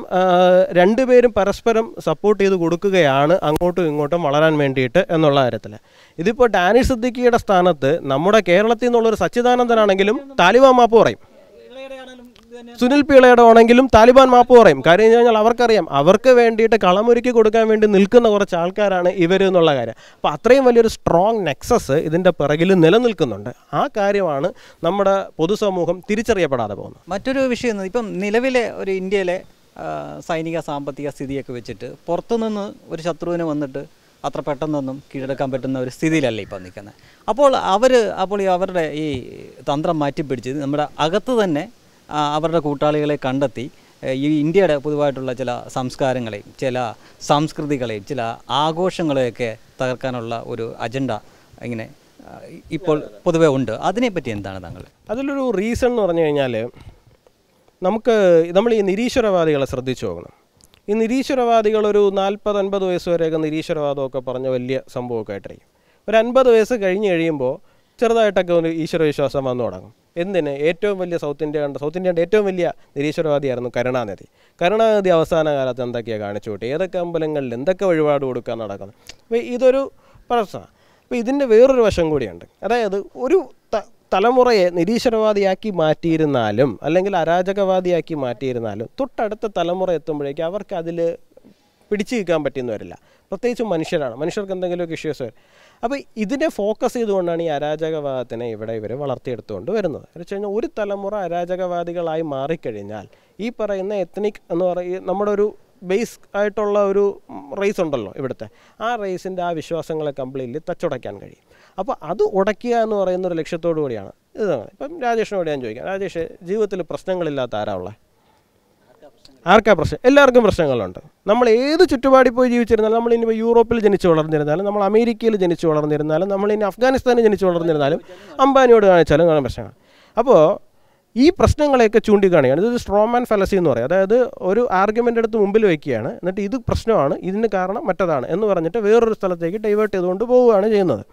രണ്ടുപേരും പരസ്പരം സപ്പോർട്ട് ചെയ്ത് കൊടുക്കുകയാണ് അങ്ങോട്ടും ഇങ്ങോട്ടും വളരാൻ വേണ്ടിയിട്ട് എന്നുള്ള കാര്യത്തിൽ ഇതിപ്പോൾ ഡാനിഷ് സിദ്ദിഖിയുടെ സ്ഥാനത്ത് നമ്മുടെ കേരളത്തിൽ നിന്നുള്ളൊരു സച്ചിദാനന്ദനാണെങ്കിലും താലിബാൻ മാപ്പ് പറയും സുനിൽ പിള്ളയുടെ ആണെങ്കിലും താലിബാൻ മാപ്പ് പറയും കാര്യം കഴിഞ്ഞാൽ അവർക്കറിയാം അവർക്ക് വേണ്ടിയിട്ട് കളമൊരുക്കി കൊടുക്കാൻ വേണ്ടി നിൽക്കുന്ന കുറച്ച് ആൾക്കാരാണ് ഇവർ എന്നുള്ള കാര്യം അപ്പോൾ അത്രയും വലിയൊരു സ്ട്രോങ് നെക്സസ് ഇതിൻ്റെ പിറകിൽ നിലനിൽക്കുന്നുണ്ട് ആ കാര്യമാണ് നമ്മുടെ പൊതുസമൂഹം തിരിച്ചറിയപ്പെടാതെ പോകുന്നത് മറ്റൊരു വിഷയം ഇപ്പം നിലവിലെ ഒരു ഇന്ത്യയിലെ സൈനിക സാമ്പത്തിക സ്ഥിതിയൊക്കെ വെച്ചിട്ട് പുറത്തുനിന്ന് ഒരു ശത്രുവിനെ വന്നിട്ട് അത്ര പെട്ടെന്നൊന്നും കീഴടക്കാൻ പറ്റുന്ന ഒരു സ്ഥിതിയിലല്ല ഇപ്പം നിൽക്കുന്നത് അപ്പോൾ അവർ അപ്പോൾ അവരുടെ ഈ തന്ത്രം മാറ്റിപ്പിടിച്ച് നമ്മുടെ അകത്ത് തന്നെ അവരുടെ കൂട്ടാളികളെ കണ്ടെത്തി ഈ ഇന്ത്യയുടെ പൊതുവായിട്ടുള്ള ചില സംസ്കാരങ്ങളെയും ചില സംസ്കൃതികളെയും ചില ആഘോഷങ്ങളെയൊക്കെ തകർക്കാനുള്ള ഒരു അജണ്ട ഇങ്ങനെ ഇപ്പോൾ പൊതുവേ ഉണ്ട് അതിനെപ്പറ്റി എന്താണ് താങ്കൾ അതിലൊരു റീസൺ എന്ന് പറഞ്ഞു കഴിഞ്ഞാൽ നമുക്ക് നമ്മൾ ഈ നിരീശ്വരവാദികളെ ശ്രദ്ധിച്ചു നോക്കണം ഈ നിരീശ്വരവാദികൾ ഒരു നാൽപ്പത് അൻപത് വയസ്സ് വരെയൊക്കെ നിരീശ്വരവാദമൊക്കെ പറഞ്ഞ വലിയ സംഭവമൊക്കെ ആയിട്ടായിരിക്കും ഒരു അൻപത് വയസ്സ് കഴിഞ്ഞ് കഴിയുമ്പോൾ ചെറുതായിട്ടൊക്കെ ഒരു ഈശ്വരവിശ്വാസം വന്നു തുടങ്ങും എന്തിന് ഏറ്റവും വലിയ സൗത്ത് ഇന്ത്യ കണ്ട സൗത്ത് കണ്ട ഏറ്റവും വലിയ നിരീശ്വരവാദിയായിരുന്നു കരുണാനിധി കരുണാനിധി അവസാന കാലത്ത് എന്തൊക്കെയാണ് കാണിച്ചു കൂട്ടി ഏതൊക്കെ അമ്പലങ്ങളിൽ എന്തൊക്കെ വഴിപാട് കൊടുക്കാൻ നടക്കുന്നത് അപ്പോൾ ഇതൊരു പ്രശ്നമാണ് അപ്പോൾ ഇതിൻ്റെ വേറൊരു വശം കൂടിയുണ്ട് അതായത് ഒരു തലമുറയെ നിരീശ്വരവാദിയാക്കി മാറ്റിയിരുന്നാലും അല്ലെങ്കിൽ അരാജകവാദിയാക്കി മാറ്റിയിരുന്നാലും തൊട്ടടുത്ത തലമുറ എത്തുമ്പോഴേക്കും അവർക്ക് അതിൽ പിടിച്ചു നിൽക്കാൻ പറ്റിയെന്ന് വരില്ല പ്രത്യേകിച്ചും മനുഷ്യരാണ് മനുഷ്യർക്ക് എന്തെങ്കിലുമൊക്കെ ഇഷ്യൂസ് വരും അപ്പോൾ ഇതിനെ ഫോക്കസ് ചെയ്തുകൊണ്ടാണ് ഈ അരാജകവാദത്തിനെ ഇവിടെ ഇവർ വളർത്തിയെടുത്തുകൊണ്ട് വരുന്നത് എന്ന് വെച്ച് കഴിഞ്ഞാൽ ഒരു തലമുറ അരാജകവാദികളായി മാറിക്കഴിഞ്ഞാൽ ഈ പറയുന്ന എത്നിക് എന്ന് പറയുന്ന നമ്മുടെ ഒരു ബേസ് ആയിട്ടുള്ള ഒരു റേസ് ഉണ്ടല്ലോ ഇവിടുത്തെ ആ റേസിൻ്റെ ആ വിശ്വാസങ്ങളെ കംപ്ലീറ്റ്ലി തച്ചുടയ്ക്കാൻ കഴിയും അപ്പോൾ അത് ഉടയ്ക്കുക എന്ന് പറയുന്ന ഒരു ലക്ഷ്യത്തോടു കൂടിയാണ് ഇതാണ് ഇപ്പം രാജേഷിനോട് ഞാൻ ചോദിക്കാം രാജേഷ് ജീവിതത്തിൽ പ്രശ്നങ്ങളില്ലാത്ത ആരാ ഉള്ളത് ആർക്കാ പ്രശ്നം എല്ലാവർക്കും പ്രശ്നങ്ങളുണ്ട് നമ്മൾ ഏത് ചുറ്റുപാടി പോയി ജീവിച്ചിരുന്നാലും നമ്മൾ ഇനി യൂറോപ്പിൽ ജനിച്ചു വളർന്നിരുന്നാലും നമ്മൾ അമേരിക്കയിൽ ജനിച്ചു വളർന്നിരുന്നാലും നമ്മൾ ഇനി അഫ്ഗാനിസ്ഥാനിൽ ജനിച്ചു വളർന്നിരുന്നാലും അംബാനിയോട് കാണിച്ചാലും കാണാൻ പ്രശ്നങ്ങൾ അപ്പോൾ ഈ പ്രശ്നങ്ങളെയൊക്കെ ചൂണ്ടിക്കാണിയാണ് ഇതൊരു സ്ട്രോമാൻ ഫലസി എന്ന് പറയും അതായത് ഒരു ആർഗ്യുമെൻ്റ് എടുത്ത് മുമ്പിൽ വയ്ക്കുകയാണ് എന്നിട്ട് ഇത് പ്രശ്നമാണ് ഇതിന് കാരണം മറ്റതാണ് എന്ന് പറഞ്ഞിട്ട് വേറൊരു സ്ഥലത്തേക്ക് ഡൈവേർട്ട് ചെയ്തുകൊണ്ട് പോവുകയാണ് ചെയ്യുന്നത്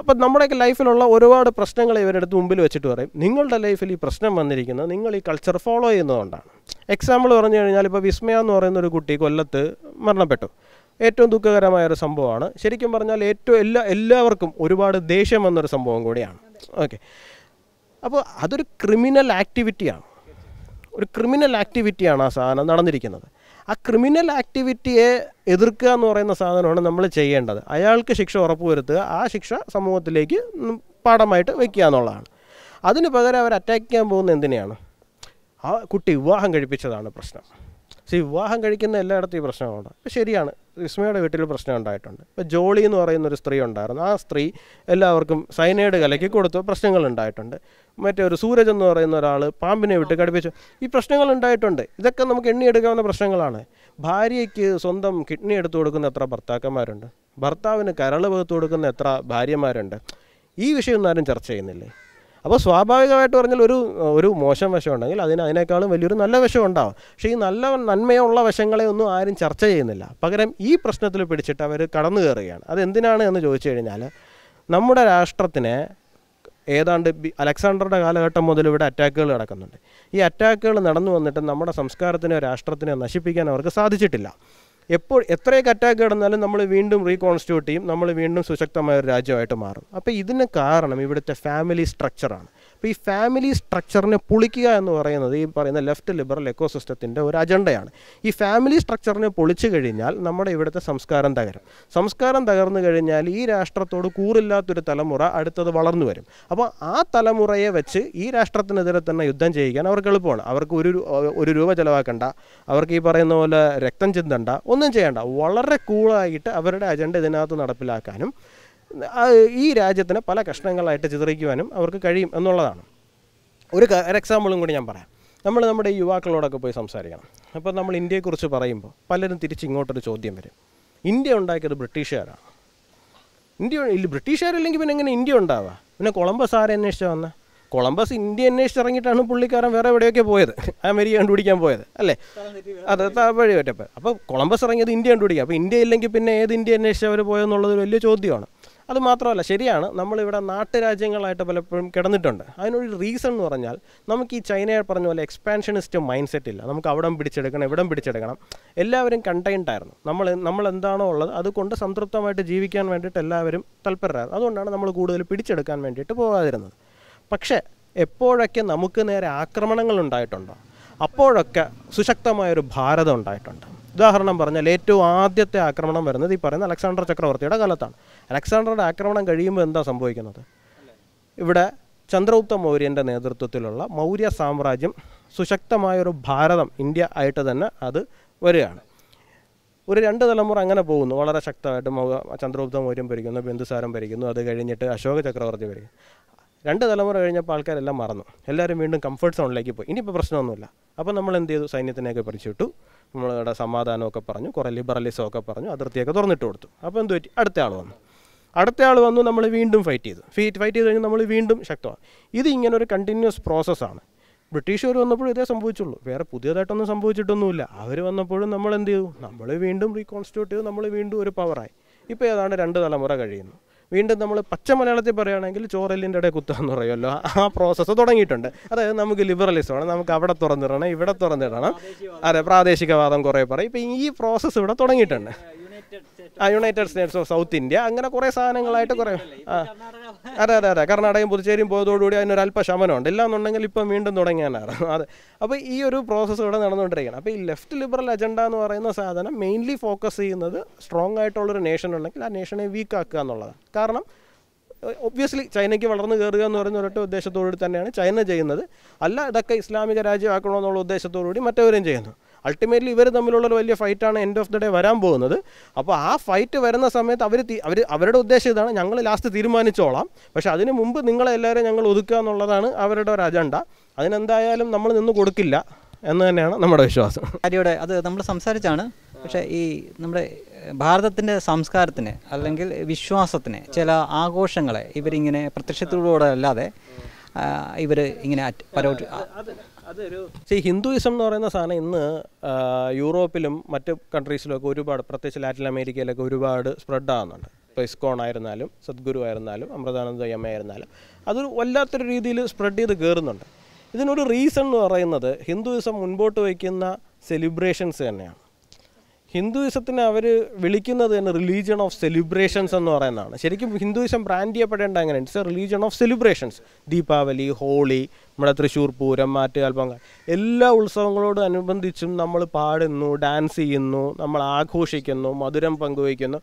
അപ്പം നമ്മുടെയൊക്കെ ലൈഫിലുള്ള ഒരുപാട് പ്രശ്നങ്ങൾ ഇവരെടുത്ത് മുമ്പിൽ വെച്ചിട്ട് പറയും നിങ്ങളുടെ ലൈഫിൽ ഈ പ്രശ്നം വന്നിരിക്കുന്നത് നിങ്ങൾ ഈ കൾച്ചർ ഫോളോ ചെയ്യുന്നതുകൊണ്ടാണ് എക്സാമ്പിൾ പറഞ്ഞു കഴിഞ്ഞാൽ ഇപ്പോൾ വിസ്മയ എന്ന് പറയുന്ന ഒരു കുട്ടി കൊല്ലത്ത് മരണപ്പെട്ടു ഏറ്റവും ദുഃഖകരമായ ഒരു സംഭവമാണ് ശരിക്കും പറഞ്ഞാൽ ഏറ്റവും എല്ലാ എല്ലാവർക്കും ഒരുപാട് ദേഷ്യം വന്നൊരു സംഭവം കൂടിയാണ് ഓക്കെ അപ്പോൾ അതൊരു ക്രിമിനൽ ആക്ടിവിറ്റിയാണ് ഒരു ക്രിമിനൽ ആക്ടിവിറ്റിയാണ് ആ സാധനം നടന്നിരിക്കുന്നത് ആ ക്രിമിനൽ ആക്ടിവിറ്റിയെ എതിർക്കുക എന്ന് പറയുന്ന സാധനമാണ് നമ്മൾ ചെയ്യേണ്ടത് അയാൾക്ക് ശിക്ഷ ഉറപ്പുവരുത്തുക ആ ശിക്ഷ സമൂഹത്തിലേക്ക് പാഠമായിട്ട് വെക്കുക എന്നുള്ളതാണ് അതിന് പകരം അവർ അറ്റാക്ക് ചെയ്യാൻ പോകുന്ന എന്തിനെയാണ് ആ കുട്ടി വിവാഹം കഴിപ്പിച്ചതാണ് പ്രശ്നം പക്ഷേ വിവാഹം കഴിക്കുന്ന എല്ലായിടത്തും ഈ പ്രശ്നമുണ്ട് ഇപ്പം ശരിയാണ് വിസ്മയുടെ വീട്ടിൽ പ്രശ്നം ഉണ്ടായിട്ടുണ്ട് ഇപ്പോൾ ജോളി എന്ന് പറയുന്ന ഒരു സ്ത്രീ ഉണ്ടായിരുന്നു ആ സ്ത്രീ എല്ലാവർക്കും സൈനൈഡ് കലക്കി കൊടുത്തു പ്രശ്നങ്ങൾ ഉണ്ടായിട്ടുണ്ട് മറ്റേ ഒരു സൂരജ് എന്ന് പറയുന്ന ഒരാൾ പാമ്പിനെ വിട്ട് കടുപ്പിച്ചു ഈ പ്രശ്നങ്ങൾ ഉണ്ടായിട്ടുണ്ട് ഇതൊക്കെ നമുക്ക് എണ്ണിയെടുക്കാവുന്ന പ്രശ്നങ്ങളാണ് ഭാര്യയ്ക്ക് സ്വന്തം കിഡ്നി എടുത്തു കൊടുക്കുന്ന എത്ര ഭർത്താക്കന്മാരുണ്ട് ഭർത്താവിന് കരൾ പകുത്തു കൊടുക്കുന്ന എത്ര ഭാര്യമാരുണ്ട് ഈ വിഷയമൊന്നും ആരും ചർച്ച ചെയ്യുന്നില്ലേ അപ്പോൾ സ്വാഭാവികമായിട്ട് പറഞ്ഞാൽ ഒരു ഒരു മോശം വശം ഉണ്ടെങ്കിൽ അതിന് അതിനേക്കാളും വലിയൊരു നല്ല വശം ഉണ്ടാവും പക്ഷേ ഈ നല്ല നന്മയുള്ള വശങ്ങളെ ഒന്നും ആരും ചർച്ച ചെയ്യുന്നില്ല പകരം ഈ പ്രശ്നത്തിൽ പിടിച്ചിട്ട് അവർ കടന്നു കയറുകയാണ് അതെന്തിനാണ് എന്ന് ചോദിച്ചു കഴിഞ്ഞാൽ നമ്മുടെ രാഷ്ട്രത്തിനെ ഏതാണ്ട് അലക്സാണ്ടറുടെ കാലഘട്ടം മുതൽ ഇവിടെ അറ്റാക്കുകൾ നടക്കുന്നുണ്ട് ഈ അറ്റാക്കുകൾ നടന്നു വന്നിട്ട് നമ്മുടെ സംസ്കാരത്തിനോ രാഷ്ട്രത്തിനോ നശിപ്പിക്കാൻ അവർക്ക് സാധിച്ചിട്ടില്ല എപ്പോൾ എത്രയൊക്കെ അറ്റാക്ക് കിടന്നാലും നമ്മൾ വീണ്ടും റീകോൺസ്റ്റിറ്റ്യൂട്ട് ചെയ്യും നമ്മൾ വീണ്ടും സുശക്തമായ ഒരു രാജ്യമായിട്ട് മാറും അപ്പോൾ ഇതിന് കാരണം ഇവിടുത്തെ ഫാമിലി സ്ട്രക്ചറാണ് അപ്പോൾ ഈ ഫാമിലി സ്ട്രക്ചറിനെ പൊളിക്കുക എന്ന് പറയുന്നത് ഈ പറയുന്ന ലെഫ്റ്റ് ലിബറൽ എക്കോസിസ്റ്റത്തിൻ്റെ ഒരു അജണ്ടയാണ് ഈ ഫാമിലി സ്ട്രക്ചറിനെ പൊളിച്ചു കഴിഞ്ഞാൽ നമ്മുടെ ഇവിടുത്തെ സംസ്കാരം തകരും സംസ്കാരം തകർന്നു കഴിഞ്ഞാൽ ഈ രാഷ്ട്രത്തോട് കൂറില്ലാത്തൊരു തലമുറ അടുത്തത് വളർന്നു വരും അപ്പോൾ ആ തലമുറയെ വെച്ച് ഈ രാഷ്ട്രത്തിനെതിരെ തന്നെ യുദ്ധം ചെയ്യിക്കാൻ അവർക്ക് എളുപ്പമാണ് അവർക്ക് ഒരു ഒരു രൂപ ചിലവാക്കണ്ട അവർക്ക് ഈ പറയുന്ന പോലെ രക്തം ചിന്തണ്ട ഒന്നും ചെയ്യണ്ട വളരെ കൂളായിട്ട് അവരുടെ അജണ്ട ഇതിനകത്ത് നടപ്പിലാക്കാനും ഈ രാജ്യത്തിന് പല കഷ്ണങ്ങളായിട്ട് ചിത്രിക്കുവാനും അവർക്ക് കഴിയും എന്നുള്ളതാണ് ഒരു എക്സാമ്പിളും കൂടി ഞാൻ പറയാം നമ്മൾ നമ്മുടെ യുവാക്കളോടൊക്കെ പോയി സംസാരിക്കണം അപ്പോൾ നമ്മൾ ഇന്ത്യയെക്കുറിച്ച് പറയുമ്പോൾ പലരും തിരിച്ചിങ്ങോട്ടൊരു ചോദ്യം വരും ഇന്ത്യ ഉണ്ടാക്കിയത് ബ്രിട്ടീഷുകാരാണ് ഇന്ത്യ ഇല്ല ബ്രിട്ടീഷുകാരല്ലെങ്കിൽ പിന്നെ എങ്ങനെ ഇന്ത്യ ഉണ്ടാവുക പിന്നെ കൊളംബസ് ആരെ അന്വേഷിച്ചാൽ വന്ന കൊളംബസ് ഇന്ത്യ അന്വേഷിച്ച് ഇറങ്ങിയിട്ടാണ് പുള്ളിക്കാരൻ വേറെ എവിടെയൊക്കെ പോയത് അമേരിക്ക കണ്ടുപിടിക്കാൻ പോയത് അല്ലേ അത് താഴെ പറ്റപ്പോൾ അപ്പോൾ കൊളംബസ് ഇറങ്ങിയത് ഇന്ത്യ കണ്ടുപിടിക്കുക അപ്പോൾ ഇന്ത്യ ഇല്ലെങ്കിൽ പിന്നെ ഏത് ഇന്ത്യ അന്വേഷിച്ചവർ അവർ പോയെന്നുള്ളത് വലിയ ചോദ്യമാണ് അതുമാത്രമല്ല ശരിയാണ് നമ്മളിവിടെ നാട്ടുരാജ്യങ്ങളായിട്ട് പലപ്പോഴും കിടന്നിട്ടുണ്ട് അതിനൊരു റീസൺ എന്ന് പറഞ്ഞാൽ നമുക്ക് ഈ ചൈനയെ പറഞ്ഞ പോലെ എക്സ്പാൻഷനിസ്റ്റ് മൈൻഡ് സെറ്റ് ഇല്ല നമുക്ക് അവിടം പിടിച്ചെടുക്കണം ഇവിടം പിടിച്ചെടുക്കണം എല്ലാവരും കണ്ടെയ്ൻഡായിരുന്നു നമ്മൾ നമ്മൾ എന്താണോ ഉള്ളത് അതുകൊണ്ട് സംതൃപ്തമായിട്ട് ജീവിക്കാൻ വേണ്ടിയിട്ട് എല്ലാവരും തൽപരരായിരുന്നു അതുകൊണ്ടാണ് നമ്മൾ കൂടുതൽ പിടിച്ചെടുക്കാൻ വേണ്ടിയിട്ട് പോകാതിരുന്നത് പക്ഷേ എപ്പോഴൊക്കെ നമുക്ക് നേരെ ആക്രമണങ്ങൾ ഉണ്ടായിട്ടുണ്ടോ അപ്പോഴൊക്കെ സുശക്തമായൊരു ഭാരതം ഉണ്ടായിട്ടുണ്ട് ഉദാഹരണം പറഞ്ഞാൽ ഏറ്റവും ആദ്യത്തെ ആക്രമണം വരുന്നത് ഈ പറയുന്ന അലക്സാണ്ടർ ചക്രവർത്തിയുടെ കാലത്താണ് അലക്സാണ്ടറുടെ ആക്രമണം കഴിയുമ്പോൾ എന്താ സംഭവിക്കുന്നത് ഇവിടെ ചന്ദ്രഗുപ്ത മൗര്യൻ്റെ നേതൃത്വത്തിലുള്ള മൗര്യ സാമ്രാജ്യം സുശക്തമായൊരു ഭാരതം ഇന്ത്യ ആയിട്ട് തന്നെ അത് വരികയാണ് ഒരു രണ്ട് തലമുറ അങ്ങനെ പോകുന്നു വളരെ ശക്തമായിട്ട് ചന്ദ്രഗുപ്ത മൗര്യം ഭരിക്കുന്നു ബിന്ദുസാരം ഭരിക്കുന്നു അത് കഴിഞ്ഞിട്ട് അശോക ചക്രവർത്തി ഭരിക്കുന്നു രണ്ട് തലമുറ കഴിഞ്ഞപ്പോൾ ആൾക്കാരെല്ലാം മറന്നു എല്ലാവരും വീണ്ടും കംഫർട്ട് സോണിലേക്ക് പോയി ഇനിയിപ്പോൾ പ്രശ്നമൊന്നുമില്ല അപ്പോൾ നമ്മൾ എന്ത് ചെയ്തു സൈന്യത്തിനെയൊക്കെ പിടിച്ചിട്ടു നമ്മളുടെ സമാധാനമൊക്കെ പറഞ്ഞു കുറേ ഒക്കെ പറഞ്ഞു അതിർത്തിയൊക്കെ തുറന്നിട്ട് കൊടുത്തു അപ്പോൾ എന്ത് പറ്റി അടുത്ത ആൾ വന്നു അടുത്ത ആൾ വന്നു നമ്മൾ വീണ്ടും ഫൈറ്റ് ചെയ്തു ഫൈറ്റ് ഫൈറ്റ് ചെയ്ത് കഴിഞ്ഞാൽ നമ്മൾ വീണ്ടും ശക്തമാണ് ഇത് ഇങ്ങനെ ഒരു കണ്ടിന്യൂസ് പ്രോസസ്സാണ് ബ്രിട്ടീഷുകാർ വന്നപ്പോഴും ഇതേ സംഭവിച്ചുള്ളൂ വേറെ പുതിയതായിട്ടൊന്നും സംഭവിച്ചിട്ടൊന്നുമില്ല അവർ വന്നപ്പോഴും നമ്മൾ എന്ത് ചെയ്തു നമ്മൾ വീണ്ടും റീകോൺസ്റ്റിറ്റ്യൂട്ട് ചെയ്തു നമ്മൾ വീണ്ടും ഒരു പവറായി ഇപ്പോൾ ഏതാണ്ട് രണ്ട് തലമുറ കഴിയുന്നു വീണ്ടും നമ്മൾ പച്ച മലയാളത്തിൽ പറയുകയാണെങ്കിൽ ചോറെല്ലിൻ്റെ ഇടയിൽ കുത്തുക എന്ന് പറയുമല്ലോ ആ പ്രോസസ്സ് തുടങ്ങിയിട്ടുണ്ട് അതായത് നമുക്ക് ലിബറലിസമാണ് നമുക്ക് അവിടെ തുറന്നിടണം ഇവിടെ തുറന്നിടണം അതെ പ്രാദേശികവാദം കുറേ പറയും ഇപ്പം ഈ പ്രോസസ്സ് ഇവിടെ തുടങ്ങിയിട്ടുണ്ട് ആ United States of South India അങ്ങനെ കുറേ സാധനങ്ങളായിട്ട് കുറേ ആ അതെ അതെ അതെ കർണാടകയും പുതുച്ചേരിയും പോയതോടുകൂടി അതിനൊരു അല്പ ശമനമുണ്ട് ഇല്ലാന്നുണ്ടെങ്കിൽ ഇപ്പം വീണ്ടും തുടങ്ങിയാനാണ് അതെ അപ്പോൾ ഈ ഒരു പ്രോസസ്സ് ഇവിടെ നടന്നുകൊണ്ടിരിക്കുകയാണ് അപ്പോൾ ഈ ലെഫ്റ്റ് ലിബറൽ അജണ്ട എന്ന് പറയുന്ന സാധനം മെയിൻലി ഫോക്കസ് ചെയ്യുന്നത് സ്ട്രോങ് ആയിട്ടുള്ളൊരു നേഷൻ ഉണ്ടെങ്കിൽ ആ നേഷനെ വീക്ക് ആക്കുക എന്നുള്ളതാണ് കാരണം ഒബ്വിയസ്ലി ചൈനയ്ക്ക് വളർന്നു കയറുക എന്ന് പറയുന്ന ഒരൊറ്റ ഉദ്ദേശത്തോടുകൂടി തന്നെയാണ് ചൈന ചെയ്യുന്നത് അല്ല ഇതൊക്കെ ഇസ്ലാമിക രാജ്യമാക്കണമെന്നുള്ള ഉദ്ദേശത്തോടുകൂടി മറ്റവരും ചെയ്യുന്നു അൾട്ടിമേറ്റ്ലി ഇവർ തമ്മിലുള്ള ഒരു വലിയ ഫൈറ്റാണ് എൻഡ് ഓഫ് ദ ഡേ വരാൻ പോകുന്നത് അപ്പോൾ ആ ഫൈറ്റ് വരുന്ന സമയത്ത് അവർ അവർ അവരുടെ ഉദ്ദേശം ഇതാണ് ഞങ്ങൾ ലാസ്റ്റ് തീരുമാനിച്ചോളാം പക്ഷേ അതിന് മുമ്പ് നിങ്ങളെല്ലാവരും ഞങ്ങൾ ഒതുക്കുക എന്നുള്ളതാണ് അവരുടെ ഒരു അജണ്ട അതിനെന്തായാലും നമ്മൾ നിന്ന് കൊടുക്കില്ല എന്ന് തന്നെയാണ് നമ്മുടെ വിശ്വാസം കാര്യയുടെ അത് നമ്മൾ സംസാരിച്ചാണ് പക്ഷേ ഈ നമ്മുടെ ഭാരതത്തിൻ്റെ സംസ്കാരത്തിന് അല്ലെങ്കിൽ വിശ്വാസത്തിന് ചില ആഘോഷങ്ങളെ ഇവരിങ്ങനെ പ്രത്യക്ഷത്തിലൂടെ അല്ലാതെ ഇവർ ഇങ്ങനെ പരോക്ഷ അതൊരു സി ഹിന്ദുയിസം എന്ന് പറയുന്ന സാധനം ഇന്ന് യൂറോപ്പിലും മറ്റ് ഒക്കെ ഒരുപാട് പ്രത്യേകിച്ച് ലാറ്റിൻ അമേരിക്കയിലൊക്കെ ഒരുപാട് സ്പ്രെഡ് ആകുന്നുണ്ട് ഇപ്പോൾ ഇസ്കോൺ ആയിരുന്നാലും സദ്ഗുരു ആയിരുന്നാലും അമൃതാനന്ദ യമ്മ ആയിരുന്നാലും അതൊരു വല്ലാത്തൊരു രീതിയിൽ സ്പ്രെഡ് ചെയ്ത് കയറുന്നുണ്ട് ഇതിനൊരു റീസൺ എന്ന് പറയുന്നത് ഹിന്ദുയിസം മുൻപോട്ട് വയ്ക്കുന്ന സെലിബ്രേഷൻസ് തന്നെയാണ് ഹിന്ദുയിസത്തിന് അവർ വിളിക്കുന്നത് തന്നെ റിലീജിയൻ ഓഫ് സെലിബ്രേഷൻസ് എന്ന് പറയുന്നതാണ് ശരിക്കും ഹിന്ദുയിസം ബ്രാൻഡ് ചെയ്യപ്പെടേണ്ട അങ്ങനെ it's a religion of celebrations Deepavali Holi നമ്മുടെ തൃശ്ശൂർ പൂരം മാറ്റ് കൽപ്പങ്ക എല്ലാ ഉത്സവങ്ങളോട് അനുബന്ധിച്ചും നമ്മൾ പാടുന്നു ഡാൻസ് ചെയ്യുന്നു നമ്മൾ ആഘോഷിക്കുന്നു മധുരം പങ്കുവയ്ക്കുന്നു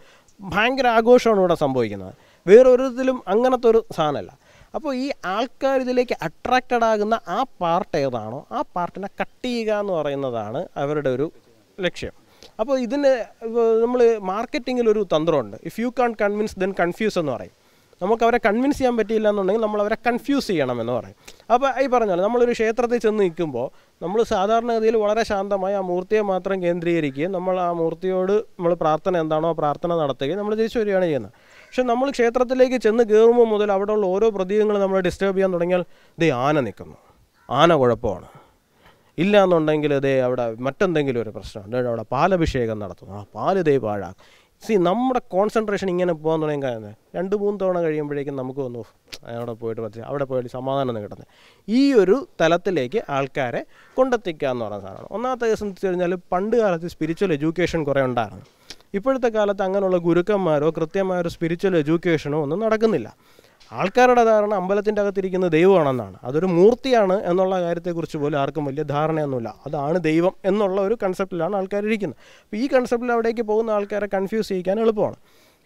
ഭയങ്കര ആഘോഷമാണ് ഇവിടെ സംഭവിക്കുന്നത് വേറൊരിതിലും അങ്ങനത്തെ ഒരു സാധനമല്ല അപ്പോൾ ഈ ആൾക്കാർ ഇതിലേക്ക് അട്രാക്റ്റഡ് ആകുന്ന ആ പാർട്ട് ഏതാണോ ആ പാർട്ടിനെ കട്ട് ചെയ്യുക എന്ന് പറയുന്നതാണ് അവരുടെ ഒരു ലക്ഷ്യം അപ്പോൾ ഇതിന് നമ്മൾ മാർക്കറ്റിങ്ങിൽ ഒരു തന്ത്രമുണ്ട് if you can't convince then confuse എന്ന് പറയും നമുക്ക് അവരെ കൺവിൻസ് ചെയ്യാൻ പറ്റിയില്ല എന്നുണ്ടെങ്കിൽ നമ്മൾ അവരെ കൺഫ്യൂസ് ചെയ്യണം എന്ന് പറയും അപ്പോൾ ഈ പറഞ്ഞാൽ നമ്മളൊരു ക്ഷേത്രത്തിൽ ചെന്ന് നിൽക്കുമ്പോൾ നമ്മൾ സാധാരണഗതിയിൽ വളരെ ശാന്തമായി ആ മൂർത്തിയെ മാത്രം കേന്ദ്രീകരിക്കുകയും നമ്മൾ ആ മൂർത്തിയോട് നമ്മൾ പ്രാർത്ഥന എന്താണോ പ്രാർത്ഥന നടത്തുകയും നമ്മൾ തിരിച്ചു വരികയാണ് ചെയ്യുന്നത് പക്ഷെ നമ്മൾ ക്ഷേത്രത്തിലേക്ക് ചെന്ന് കയറുമ്പോൾ മുതൽ അവിടെയുള്ള ഓരോ പ്രതീകങ്ങളും നമ്മൾ ഡിസ്റ്റർബ് ചെയ്യാൻ തുടങ്ങിയാൽ ഇത് ആന നിൽക്കുന്നു ആന കുഴപ്പമാണ് ഇല്ല എന്നുണ്ടെങ്കിൽ ഇതേ അവിടെ മറ്റെന്തെങ്കിലും ഒരു പ്രശ്നമുണ്ട് അവിടെ പാലഭിഷേകം നടത്തും ആ പാല് ഇതേ പാഴാക്കും സി നമ്മുടെ കോൺസെൻട്രേഷൻ ഇങ്ങനെ പോകാൻ തുടങ്ങി കഴിഞ്ഞത് രണ്ട് മൂന്ന് തവണ കഴിയുമ്പോഴേക്കും നമുക്ക് ഒന്ന് അവിടെ പോയിട്ട് പറ്റി അവിടെ പോയി സമാധാനം കിട്ടുന്നത് ഈ ഒരു തലത്തിലേക്ക് ആൾക്കാരെ കൊണ്ടെത്തിക്കുക എന്ന് പറയുന്ന സാധനമാണ് ഒന്നാമത്തെ ദിവസം എന്ന് കഴിഞ്ഞാൽ പണ്ട് കാലത്ത് സ്പിരിച്വൽ എഡ്യൂക്കേഷൻ കുറേ ഉണ്ടായിരുന്നു ഇപ്പോഴത്തെ കാലത്ത് അങ്ങനെയുള്ള ഗുരുക്കന്മാരോ കൃത്യമായ ഒരു സ്പിരിച്വൽ എഡ്യൂക്കേഷനോ ഒന്നും നടക്കുന്നില്ല ആൾക്കാരുടെ ധാരണ അമ്പലത്തിൻ്റെ അകത്തിരിക്കുന്ന ദൈവമാണെന്നാണ് അതൊരു മൂർത്തിയാണ് എന്നുള്ള കാര്യത്തെക്കുറിച്ച് പോലും ആർക്കും വലിയ ധാരണയൊന്നുമില്ല അതാണ് ദൈവം എന്നുള്ള ഒരു കൺസെപ്റ്റിലാണ് ആൾക്കാർ ഇരിക്കുന്നത് അപ്പോൾ ഈ കൺസെപ്റ്റിൽ അവിടേക്ക് പോകുന്ന ആൾക്കാരെ കൺഫ്യൂസ് ചെയ്യിക്കാൻ എളുപ്പമാണ്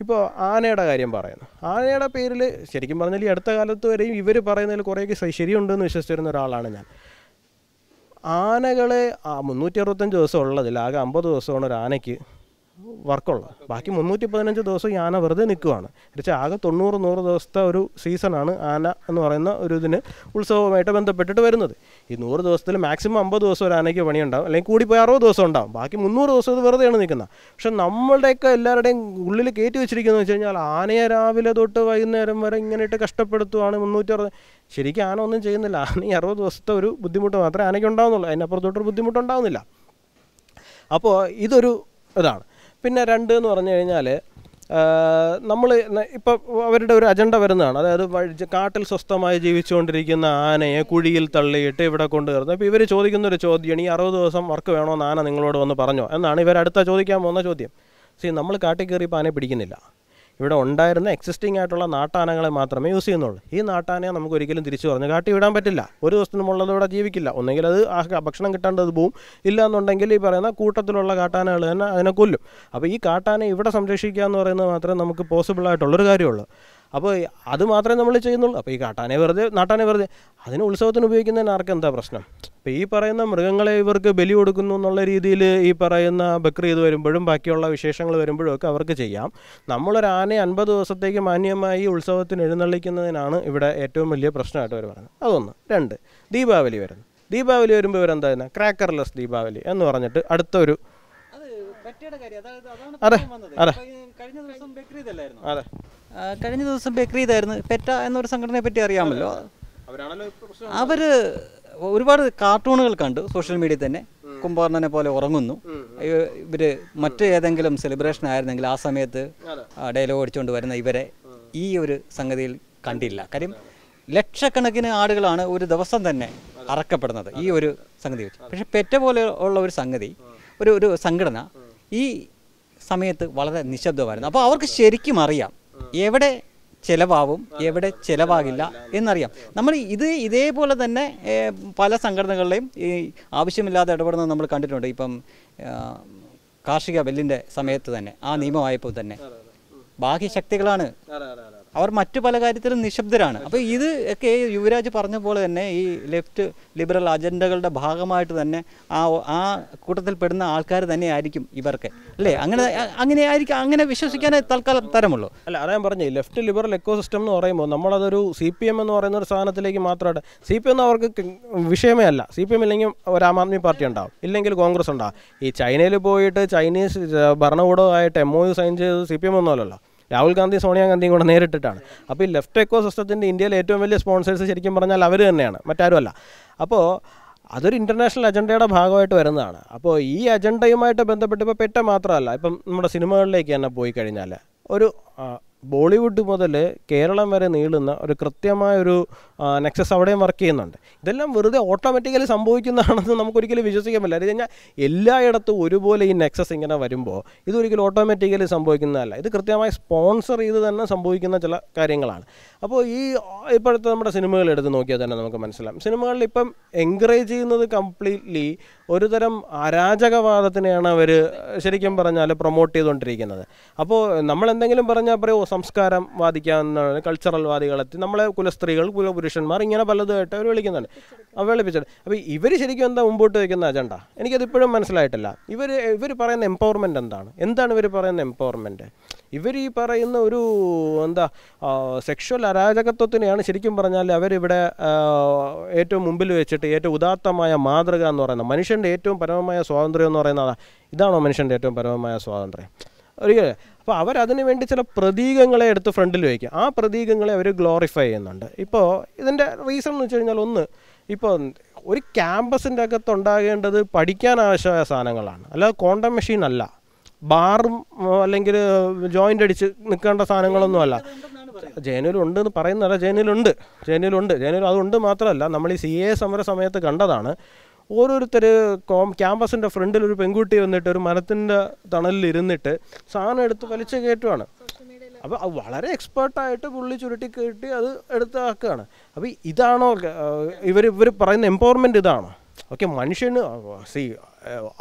ഇപ്പോൾ ആനയുടെ കാര്യം പറയുന്നു ആനയുടെ പേരിൽ ശരിക്കും പറഞ്ഞാൽ ഈ അടുത്ത കാലത്ത് വരെയും ഇവർ പറയുന്നതിൽ കുറേയൊക്കെ ശരിയുണ്ടെന്ന് വിശ്വസിച്ചിരുന്ന ഒരാളാണ് ഞാൻ ആനകളെ മുന്നൂറ്റി അറുപത്തഞ്ച് ദിവസം ഉള്ളതിൽ ആകെ അമ്പത് ദിവസമാണ് ഒരു ആനയ്ക്ക് വർക്കുള്ളത് ബാക്കി മുന്നൂറ്റി പതിനഞ്ച് ദിവസം ഈ ആന വെറുതെ നിൽക്കുവാണ് എന്നുവെച്ചാൽ ആകെ തൊണ്ണൂറ് നൂറ് ദിവസത്തെ ഒരു സീസണാണ് ആന എന്ന് പറയുന്ന ഒരു ഇതിന് ഉത്സവമായിട്ട് ബന്ധപ്പെട്ടിട്ട് വരുന്നത് ഈ നൂറ് ദിവസത്തിൽ മാക്സിമം അമ്പത് ദിവസം ഒരു ആനയ്ക്ക് ഉണ്ടാവും അല്ലെങ്കിൽ കൂടിപ്പോയി അറുപത് ദിവസം ഉണ്ടാവും ബാക്കി മുന്നൂറ് ദിവസം ഇത് വെറുതെയാണ് നിൽക്കുന്നത് പക്ഷെ നമ്മളുടെയൊക്കെ എല്ലാവരുടെയും ഉള്ളിൽ കയറ്റി വെച്ചിരിക്കുന്നത് വെച്ച് കഴിഞ്ഞാൽ ആനയെ രാവിലെ തൊട്ട് വൈകുന്നേരം വരെ ഇങ്ങനെയിട്ട് കഷ്ടപ്പെടുത്തുവാണ് മുന്നൂറ്റി അറുപത് ശരിക്കും ആന ഒന്നും ചെയ്യുന്നില്ല ആന ഈ അറുപത് ദിവസത്തെ ഒരു ബുദ്ധിമുട്ട് മാത്രമേ ആനയ്ക്ക് ഉണ്ടാവുന്നുള്ളൂ അതിനപ്പുറത്തോട്ടൊരു ബുദ്ധിമുട്ടുണ്ടാവുന്നില്ല അപ്പോൾ ഇതൊരു ഇതാണ് പിന്നെ രണ്ട് എന്ന് പറഞ്ഞു കഴിഞ്ഞാൽ നമ്മൾ ഇപ്പോൾ അവരുടെ ഒരു അജണ്ട വരുന്നതാണ് അതായത് കാട്ടിൽ സ്വസ്ഥമായി ജീവിച്ചുകൊണ്ടിരിക്കുന്ന ആനയെ കുഴിയിൽ തള്ളിയിട്ട് ഇവിടെ കൊണ്ടു അപ്പോൾ ഇവർ ചോദിക്കുന്ന ഒരു ചോദ്യമാണ് ഈ അറുപത് ദിവസം വർക്ക് എന്ന് ആന നിങ്ങളോട് വന്ന് പറഞ്ഞോ എന്നാണ് ഇവരടുത്ത ചോദിക്കാൻ പോകുന്ന ചോദ്യം സി നമ്മൾ കാട്ടിൽ കയറി ഇപ്പോൾ ആനയെ പിടിക്കുന്നില്ല ഇവിടെ ഉണ്ടായിരുന്ന എക്സിസ്റ്റിംഗ് ആയിട്ടുള്ള നാട്ടാനകളെ മാത്രമേ യൂസ് ചെയ്യുന്നുള്ളൂ ഈ നാട്ടാനയെ നമുക്ക് ഒരിക്കലും തിരിച്ചു പറഞ്ഞ് കാട്ടി വിടാൻ പറ്റില്ല ഒരു ദിവസത്തിന് മുള്ളത് ഇവിടെ ജീവിക്കില്ല ഒന്നെങ്കിൽ അത് ഭക്ഷണം കിട്ടാണ്ടത് പോവും ഇല്ല എന്നുണ്ടെങ്കിൽ ഈ പറയുന്ന കൂട്ടത്തിലുള്ള കാട്ടാനകൾ തന്നെ അതിനെ കൊല്ലും അപ്പോൾ ഈ കാട്ടാനെ ഇവിടെ സംരക്ഷിക്കുക എന്ന് പറയുന്നത് മാത്രമേ നമുക്ക് പോസിബിൾ ആയിട്ടുള്ളൊരു കാര്യമുള്ളൂ അപ്പോൾ അത് മാത്രമേ നമ്മൾ ചെയ്യുന്നുള്ളൂ അപ്പോൾ ഈ കാട്ടാനെ വെറുതെ നാട്ടാനെ വെറുതെ അതിന് ഉത്സവത്തിന് ഉപയോഗിക്കുന്നതിന് ആർക്കും എന്താ പ്രശ്നം അപ്പോൾ ഈ പറയുന്ന മൃഗങ്ങളെ ഇവർക്ക് ബലി കൊടുക്കുന്നു എന്നുള്ള രീതിയിൽ ഈ പറയുന്ന ബക്രീദ് വരുമ്പോഴും ബാക്കിയുള്ള വിശേഷങ്ങൾ വരുമ്പോഴും ഒക്കെ അവർക്ക് ചെയ്യാം നമ്മളൊരു ആനയെ അൻപത് ദിവസത്തേക്ക് മാന്യമായി ഉത്സവത്തിന് എഴുന്നള്ളിക്കുന്നതിനാണ് ഇവിടെ ഏറ്റവും വലിയ പ്രശ്നമായിട്ട് അവർ പറയുന്നത് അതൊന്ന് രണ്ട് ദീപാവലി വരുന്നു ദീപാവലി വരുമ്പോൾ ഇവരെന്താ ക്രാക്കർലെസ് ദീപാവലി എന്ന് പറഞ്ഞിട്ട് അടുത്തൊരു അതെ അതെ അതെ കഴിഞ്ഞ ദിവസം ചെയ്തായിരുന്നു പെറ്റ എന്നൊരു സംഘടനയെ പറ്റി അറിയാമല്ലോ അവർ ഒരുപാട് കാർട്ടൂണുകൾ കണ്ടു സോഷ്യൽ മീഡിയയിൽ തന്നെ കുംഭാർണനെ പോലെ ഉറങ്ങുന്നു ഇവര് മറ്റ് ഏതെങ്കിലും സെലിബ്രേഷൻ ആയിരുന്നെങ്കിൽ ആ സമയത്ത് ഡയലോഗ് ഓടിച്ചുകൊണ്ട് വരുന്ന ഇവരെ ഈ ഒരു സംഗതിയിൽ കണ്ടില്ല കാര്യം ലക്ഷക്കണക്കിന് ആളുകളാണ് ഒരു ദിവസം തന്നെ അറക്കപ്പെടുന്നത് ഈ ഒരു സംഗതി വെച്ച് പക്ഷെ പെറ്റ പോലെ ഉള്ള ഒരു സംഗതി ഒരു ഒരു സംഘടന ഈ സമയത്ത് വളരെ നിശബ്ദമായിരുന്നു അപ്പോൾ അവർക്ക് ശരിക്കും അറിയാം എവിടെ ചിലവാകും എവിടെ ചിലവാകില്ല എന്നറിയാം നമ്മൾ ഇത് ഇതേപോലെ തന്നെ പല സംഘടനകളിലെയും ഈ ആവശ്യമില്ലാതെ ഇടപെടുന്നത് നമ്മൾ കണ്ടിട്ടുണ്ട് ഇപ്പം കാർഷിക ബില്ലിൻ്റെ സമയത്ത് തന്നെ ആ നിയമമായപ്പോൾ തന്നെ ശക്തികളാണ് അവർ മറ്റു പല കാര്യത്തിലും നിശബ്ദരാണ് അപ്പോൾ ഇത് ഒക്കെ യുവരാജ് പറഞ്ഞ പോലെ തന്നെ ഈ ലെഫ്റ്റ് ലിബറൽ അജണ്ടകളുടെ ഭാഗമായിട്ട് തന്നെ ആ ആ കൂട്ടത്തിൽ പെടുന്ന ആൾക്കാർ തന്നെയായിരിക്കും ഇവർക്ക് അല്ലേ അങ്ങനെ അങ്ങനെ ആയിരിക്കും അങ്ങനെ വിശ്വസിക്കാനേ തൽക്കാലം തരമുള്ളൂ അല്ല അതാ ഞാൻ പറഞ്ഞേ ലെഫ്റ്റ് ലിബറൽ സിസ്റ്റം എന്ന് പറയുമ്പോൾ നമ്മളതൊരു സി പി എം എന്ന് പറയുന്ന ഒരു സാധനത്തിലേക്ക് മാത്രമായിട്ട് സി പി എം അവർക്ക് വിഷയമേ അല്ല സി പി എം ഇല്ലെങ്കിൽ ഒരു ആം ആദ്മി പാർട്ടി ഉണ്ടാവും ഇല്ലെങ്കിൽ കോൺഗ്രസ് ഉണ്ടാവും ഈ ചൈനയിൽ പോയിട്ട് ചൈനീസ് ഭരണകൂടമായിട്ട് എം ഒ യു സൈൻ ചെയ്ത് സി പി എം ഒന്നുമല്ലല്ലോ രാഹുൽ ഗാന്ധി സോണിയാഗാന്ധിയും കൂടെ നേരിട്ടിട്ടാണ് അപ്പോൾ ഈ ലെഫ്റ്റ് എക്കോ സിസ്റ്റത്തിൻ്റെ ഇന്ത്യയിലെ ഏറ്റവും വലിയ സ്പോൺസേഴ്സ് ശരിക്കും പറഞ്ഞാൽ അവർ തന്നെയാണ് മറ്റാരുമല്ല അപ്പോൾ അതൊരു ഇൻ്റർനാഷണൽ അജണ്ടയുടെ ഭാഗമായിട്ട് വരുന്നതാണ് അപ്പോൾ ഈ അജണ്ടയുമായിട്ട് ബന്ധപ്പെട്ട് ഇപ്പോൾ പെട്ട മാത്രമല്ല ഇപ്പം നമ്മുടെ സിനിമകളിലേക്ക് തന്നെ പോയി കഴിഞ്ഞാൽ ഒരു ബോളിവുഡ് മുതൽ കേരളം വരെ നീളുന്ന ഒരു കൃത്യമായൊരു നെക്സസ് അവിടെയും വർക്ക് ചെയ്യുന്നുണ്ട് ഇതെല്ലാം വെറുതെ ഓട്ടോമാറ്റിക്കലി സംഭവിക്കുന്നതാണെന്ന് നമുക്കൊരിക്കലും വിശ്വസിക്കാൻ പറ്റില്ല അത് കഴിഞ്ഞാൽ എല്ലായിടത്തും ഒരുപോലെ ഈ നെക്സസ് ഇങ്ങനെ വരുമ്പോൾ ഇതൊരിക്കലും ഓട്ടോമാറ്റിക്കലി സംഭവിക്കുന്നതല്ല ഇത് കൃത്യമായി സ്പോൺസർ ചെയ്ത് തന്നെ സംഭവിക്കുന്ന ചില കാര്യങ്ങളാണ് അപ്പോൾ ഈ ഇപ്പോഴത്തെ നമ്മുടെ സിനിമകൾ എടുത്ത് നോക്കിയാൽ തന്നെ നമുക്ക് മനസ്സിലാവും സിനിമകളിൽ ഇപ്പം എൻകറേജ് ചെയ്യുന്നത് കംപ്ലീറ്റ്ലി ഒരുതരം അരാജകവാദത്തിനെയാണ് അവർ ശരിക്കും പറഞ്ഞാൽ പ്രൊമോട്ട് ചെയ്തുകൊണ്ടിരിക്കുന്നത് അപ്പോൾ നമ്മൾ എന്തെങ്കിലും പറഞ്ഞാൽ പറയുമോ സംസ്കാരം വാദിക്കാവുന്നതാണ് കൾച്ചറൽ വാദികളെത്തി നമ്മളെ കുലസ്ത്രീകൾ കുലപുരുഷന്മാർ ഇങ്ങനെ പലതുമായിട്ട് അവർ വിളിക്കുന്നുണ്ട് അവളിപ്പിച്ചത് അപ്പോൾ ഇവർ ശരിക്കും എന്താ മുമ്പോട്ട് വയ്ക്കുന്ന അജണ്ട എനിക്കതിപ്പോഴും മനസ്സിലായിട്ടില്ല ഇവർ ഇവർ പറയുന്ന എംപവർമെൻറ്റ് എന്താണ് എന്താണ് ഇവർ പറയുന്ന എംപവർമെൻറ്റ് ഇവർ ഈ പറയുന്ന ഒരു എന്താ സെക്ഷൽ അരാജകത്വത്തിനെയാണ് ശരിക്കും പറഞ്ഞാൽ അവരിവിടെ ഏറ്റവും മുമ്പിൽ വെച്ചിട്ട് ഏറ്റവും ഉദാത്തമായ മാതൃക എന്ന് പറയുന്നത് മനുഷ്യൻ്റെ ഏറ്റവും പരമമായ സ്വാതന്ത്ര്യം എന്ന് പറയുന്നത് ഇതാണോ മനുഷ്യൻ്റെ ഏറ്റവും പരമമായ സ്വാതന്ത്ര്യം ഒരിക്കലും അപ്പോൾ അവരതിനു വേണ്ടി ചില പ്രതീകങ്ങളെ എടുത്ത് ഫ്രണ്ടിൽ വയ്ക്കുക ആ പ്രതീകങ്ങളെ അവർ ഗ്ലോറിഫൈ ചെയ്യുന്നുണ്ട് ഇപ്പോൾ ഇതിൻ്റെ റീസൺ എന്ന് വെച്ച് കഴിഞ്ഞാൽ ഒന്ന് ഇപ്പോൾ ഒരു ക്യാമ്പസിൻ്റെ അകത്ത് ഉണ്ടാകേണ്ടത് പഠിക്കാൻ ആവശ്യമായ സാധനങ്ങളാണ് അല്ലാതെ കോണ്ടം മെഷീൻ അല്ല ബാറും അല്ലെങ്കിൽ ജോയിൻ്റ് അടിച്ച് നിൽക്കേണ്ട സാധനങ്ങളൊന്നുമല്ല ജേനുവലുണ്ട് എന്ന് പറയുന്നതല്ല ജേനുവലുണ്ട് ജേനുവലുണ്ട് ജേനുവൽ അതുണ്ട് മാത്രമല്ല നമ്മൾ ഈ സി എ സമര സമയത്ത് കണ്ടതാണ് ഓരോരുത്തർ കോം ക്യാമ്പസിൻ്റെ ഫ്രണ്ടിൽ ഒരു പെൺകുട്ടി വന്നിട്ട് ഒരു മരത്തിൻ്റെ തണലിൽ ഇരുന്നിട്ട് സാധനം എടുത്ത് വലിച്ചു കയറ്റുവാണ് അപ്പോൾ വളരെ എക്സ്പേർട്ടായിട്ട് പുള്ളി ചുരുട്ടി കയറ്റി അത് ആക്കുകയാണ് അപ്പോൾ ഇതാണോ ഇവർ ഇവർ പറയുന്ന എംപവർമെൻറ്റ് ഇതാണോ ഓക്കെ മനുഷ്യന് സി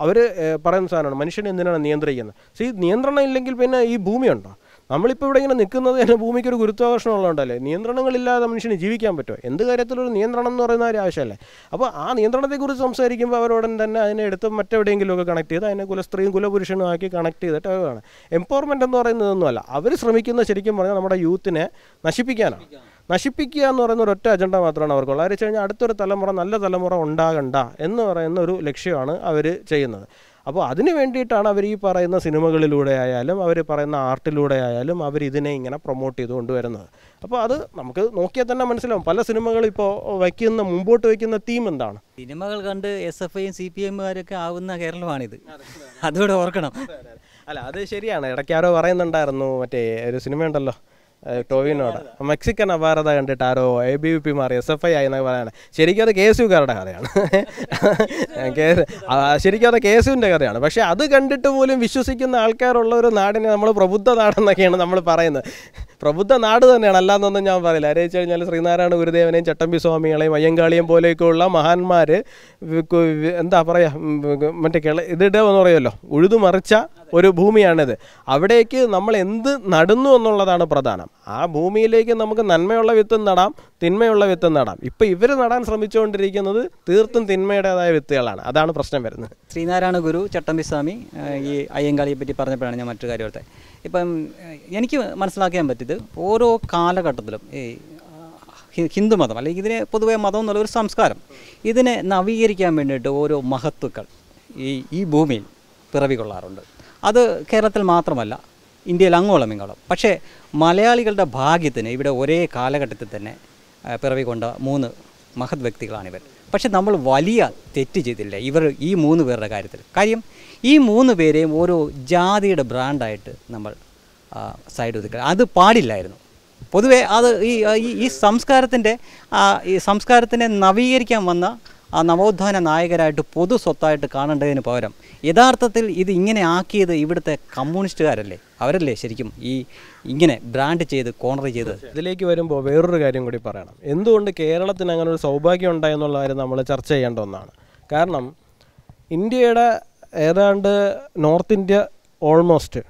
അവർ പറയുന്ന സാധനമാണ് മനുഷ്യനെ എന്തിനാണ് നിയന്ത്രിക്കുന്നത് സി നിയന്ത്രണം ഇല്ലെങ്കിൽ പിന്നെ ഈ ഭൂമിയുണ്ടോ നമ്മളിപ്പോൾ ഇവിടെ ഇങ്ങനെ നിൽക്കുന്നത് തന്നെ ഭൂമിക്ക് ഒരു ഗുരുത്വാകർഷണം ഉള്ളതുകൊണ്ടല്ലേ നിയന്ത്രണങ്ങളില്ലാതെ മനുഷ്യന് ജീവിക്കാൻ പറ്റുമോ എന്ത് കാര്യത്തിലൊരു നിയന്ത്രണം എന്ന് പറയുന്ന ഒരു ആവശ്യമല്ലേ അപ്പോൾ ആ നിയന്ത്രണത്തെക്കുറിച്ച് സംസാരിക്കുമ്പോൾ അവരോടൻ തന്നെ അതിനെ എടുത്ത് മറ്റെവിടെയെങ്കിലുമൊക്കെ കണക്ട് ചെയ്ത് അതിനെ കുലസ്ത്രീയും ആക്കി കണക്ട് ചെയ്തിട്ട് അവരാണ് എംപവർമെൻ്റ് എന്ന് പറയുന്നതൊന്നുമല്ല അവർ ശ്രമിക്കുന്ന ശരിക്കും പറഞ്ഞാൽ നമ്മുടെ യൂത്തിനെ നശിപ്പിക്കാനാണ് നശിപ്പിക്കുക എന്ന് പറയുന്ന ഒരു ഒറ്റ അജണ്ട മാത്രമാണ് അവർക്കുള്ളത് അത് കഴിഞ്ഞാൽ അടുത്തൊരു തലമുറ നല്ല തലമുറ ഉണ്ടാകണ്ട എന്ന് പറയുന്ന ഒരു ലക്ഷ്യമാണ് അവർ ചെയ്യുന്നത് അപ്പോൾ അതിന് വേണ്ടിയിട്ടാണ് അവർ ഈ പറയുന്ന സിനിമകളിലൂടെ ആയാലും അവർ പറയുന്ന ആർട്ടിലൂടെ ആയാലും അവർ ഇതിനെ ഇങ്ങനെ പ്രൊമോട്ട് ചെയ്ത് കൊണ്ടുവരുന്നത് അപ്പോൾ അത് നമുക്ക് നോക്കിയാൽ തന്നെ മനസ്സിലാവും പല സിനിമകളും ഇപ്പോൾ വയ്ക്കുന്ന മുമ്പോട്ട് വയ്ക്കുന്ന തീം എന്താണ് സിനിമകൾ കണ്ട് എസ് എഫ് ഐയും സി പി എമ്മുകാരൊക്കെ ആവുന്ന കേരളമാണിത് അതുകൂടെ ഓർക്കണം അല്ല അത് ശരിയാണ് ഇടയ്ക്കാരോ പറയുന്നുണ്ടായിരുന്നു മറ്റേ ഒരു സിനിമയുണ്ടല്ലോ ടോവിനോട് മെക്സിക്കൻ അപാരത കണ്ടിട്ട് ആരോ എ ബി വി പി മാറി എസ് എഫ് ഐ ആയി എന്നൊക്കെ പറയാണ് ശരിക്കും അത് കെ എസ് കഥയാണ് ശരിക്കും അത് കേസുവിൻ്റെ കഥയാണ് പക്ഷേ അത് കണ്ടിട്ട് പോലും വിശ്വസിക്കുന്ന ആൾക്കാരുള്ള ഒരു നാടിനെ നമ്മൾ പ്രബുദ്ധ നാടെന്നൊക്കെയാണ് നമ്മൾ പറയുന്നത് പ്രബുദ്ധ നാട് തന്നെയാണ് അല്ലാന്നൊന്നും ഞാൻ പറയില്ല വെച്ച് കഴിഞ്ഞാൽ ശ്രീനാരായണ ഗുരുദേവനെയും ചട്ടമ്പി സ്വാമികളെയും അയ്യങ്കാളിയും പോലെയൊക്കെയുള്ള മഹാന്മാർ എന്താ പറയുക മറ്റേ കിള ഇതിടെ എന്ന് പറയുമല്ലോ ഉഴുതുമറിച്ച ഒരു ഭൂമിയാണിത് അവിടേക്ക് നമ്മൾ എന്ത് നടുന്നു എന്നുള്ളതാണ് പ്രധാനം ആ ഭൂമിയിലേക്ക് നമുക്ക് നന്മയുള്ള വിത്തും നടാം തിന്മയുള്ള വിത്തും നടാം ഇപ്പം ഇവർ നടാൻ ശ്രമിച്ചുകൊണ്ടിരിക്കുന്നത് തീർത്തും തിന്മയുടേതായ വിത്തുകളാണ് അതാണ് പ്രശ്നം വരുന്നത് ശ്രീനാരായണ ഗുരു ചട്ടമ്പിസ്വാമി ഈ അയ്യങ്കാളിയെ പറ്റി പറഞ്ഞപ്പോഴാണ് ഞാൻ മറ്റൊരു കാര്യം ഇപ്പം എനിക്ക് മനസ്സിലാക്കാൻ പറ്റിയത് ഓരോ കാലഘട്ടത്തിലും ഈ ഹിന്ദുമതം അല്ലെങ്കിൽ ഇതിനെ പൊതുവെ മതം എന്നുള്ള ഒരു സംസ്കാരം ഇതിനെ നവീകരിക്കാൻ വേണ്ടിയിട്ട് ഓരോ മഹത്വക്കൾ ഈ ഈ ഭൂമിയിൽ പിറവി കൊള്ളാറുണ്ട് അത് കേരളത്തിൽ മാത്രമല്ല ഇന്ത്യയിൽ അങ്ങോളം ഇങ്ങോളം പക്ഷേ മലയാളികളുടെ ഭാഗ്യത്തിന് ഇവിടെ ഒരേ കാലഘട്ടത്തിൽ തന്നെ പിറവികൊണ്ട മൂന്ന് മഹത് വ്യക്തികളാണിവർ പക്ഷെ നമ്മൾ വലിയ തെറ്റ് ചെയ്തില്ല ഇവർ ഈ മൂന്ന് പേരുടെ കാര്യത്തിൽ കാര്യം ഈ മൂന്ന് പേരെയും ഓരോ ജാതിയുടെ ബ്രാൻഡായിട്ട് നമ്മൾ സൈഡ് ഒതുക്കുക അത് പാടില്ലായിരുന്നു പൊതുവേ അത് ഈ ഈ സംസ്കാരത്തിൻ്റെ ഈ സംസ്കാരത്തിനെ നവീകരിക്കാൻ വന്ന ആ നവോത്ഥാന നായകരായിട്ട് പൊതു സ്വത്തായിട്ട് കാണേണ്ടതിന് പകരം യഥാർത്ഥത്തിൽ ഇത് ഇങ്ങനെ ആക്കിയത് ഇവിടുത്തെ കമ്മ്യൂണിസ്റ്റുകാരല്ലേ അവരല്ലേ ശരിക്കും ഈ ഇങ്ങനെ ബ്രാൻഡ് ചെയ്ത് കോർണർ ചെയ്ത് ഇതിലേക്ക് വരുമ്പോൾ വേറൊരു കാര്യം കൂടി പറയണം എന്തുകൊണ്ട് കേരളത്തിന് അങ്ങനെ ഒരു സൗഭാഗ്യം ഉണ്ടായെന്നുള്ള കാര്യം നമ്മൾ ചർച്ച ചെയ്യേണ്ട ഒന്നാണ് കാരണം ഇന്ത്യയുടെ ഏതാണ്ട് നോർത്ത് ഇന്ത്യ ഓൾമോസ്റ്റ്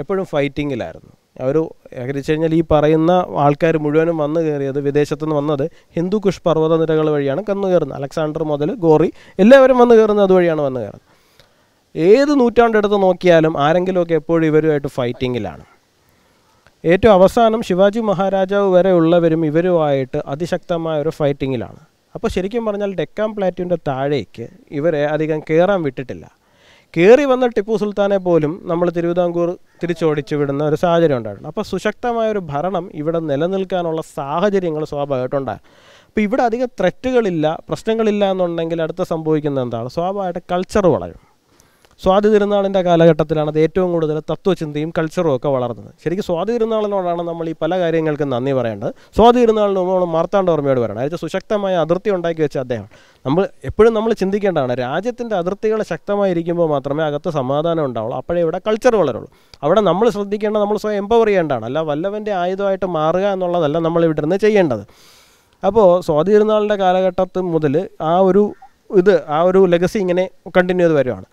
എപ്പോഴും ഫൈറ്റിങ്ങിലായിരുന്നു അവർ ഏകരിച്ചു കഴിഞ്ഞാൽ ഈ പറയുന്ന ആൾക്കാർ മുഴുവനും വന്നു കയറിയത് നിന്ന് വന്നത് ഹിന്ദു കുഷ് പർവ്വത നിരകൾ വഴിയാണ് കന്നു കയറുന്നത് അലക്സാണ്ടർ മുതൽ ഗോറി എല്ലാവരും വന്നു കയറുന്നത് അതുവഴിയാണ് വന്നു കയറുന്നത് ഏത് നൂറ്റാണ്ടെടുത്ത് നോക്കിയാലും ആരെങ്കിലുമൊക്കെ എപ്പോഴും ഇവരുമായിട്ട് ഫൈറ്റിങ്ങിലാണ് ഏറ്റവും അവസാനം ശിവാജി മഹാരാജാവ് വരെ ഉള്ളവരും ഇവരുമായിട്ട് അതിശക്തമായ ഒരു ഫൈറ്റിങ്ങിലാണ് അപ്പോൾ ശരിക്കും പറഞ്ഞാൽ ഡെക്കാം പ്ലാറ്റിൻ്റെ താഴേക്ക് ഇവരെ അധികം കയറാൻ വിട്ടിട്ടില്ല കയറി വന്ന ടിപ്പു സുൽത്താനെ പോലും നമ്മൾ തിരുവിതാംകൂർ തിരിച്ചോടിച്ചു വിടുന്ന ഒരു സാഹചര്യം ഉണ്ടായിരുന്നു അപ്പോൾ സുശക്തമായ ഒരു ഭരണം ഇവിടെ നിലനിൽക്കാനുള്ള സാഹചര്യങ്ങൾ സ്വാഭാവികമായിട്ടുണ്ടാകും അപ്പോൾ ഇവിടെ അധികം ത്രെറ്റുകളില്ല പ്രശ്നങ്ങളില്ല എന്നുണ്ടെങ്കിൽ അടുത്ത സംഭവിക്കുന്നത് എന്താണ് സ്വാഭാവികമായിട്ട് കൾച്ചർ വളരും സ്വാതി തിരുനാളിൻ്റെ കാലഘട്ടത്തിലാണ് അത് ഏറ്റവും കൂടുതൽ തത്വചിന്തയും കൾച്ചറും ഒക്കെ വളർന്നത് ശരിക്കും സ്വാതി തിരുനാളിനോടാണ് നമ്മൾ ഈ പല കാര്യങ്ങൾക്കും നന്ദി പറയേണ്ടത് സ്വാതി തിരുനാളിന് നമ്മൾ ഓർമ്മയോട് വരണം അതായത് സുശക്തമായ അതിർത്തി ഉണ്ടാക്കി വെച്ച അദ്ദേഹം നമ്മൾ എപ്പോഴും നമ്മൾ ചിന്തിക്കേണ്ടതാണ് രാജ്യത്തിൻ്റെ അതിർത്തികൾ ശക്തമായിരിക്കുമ്പോൾ മാത്രമേ അകത്ത് സമാധാനം ഉണ്ടാവുള്ളൂ അപ്പോഴേ ഇവിടെ കൾച്ചർ വളരുള്ളൂ അവിടെ നമ്മൾ ശ്രദ്ധിക്കേണ്ട നമ്മൾ സ്വയം എംപവർ ചെയ്യേണ്ടതാണ് അല്ല വല്ലവൻ്റെ ആയുധമായിട്ട് മാറുക എന്നുള്ളതല്ല നമ്മൾ ഇവിടെ നിന്ന് ചെയ്യേണ്ടത് അപ്പോൾ സ്വാതി തിരുനാളിൻ്റെ കാലഘട്ടത്തിൽ മുതൽ ആ ഒരു ഇത് ആ ഒരു ലെഗസി ഇങ്ങനെ കണ്ടിന്യൂ ചെയ്ത് വരുവാണ്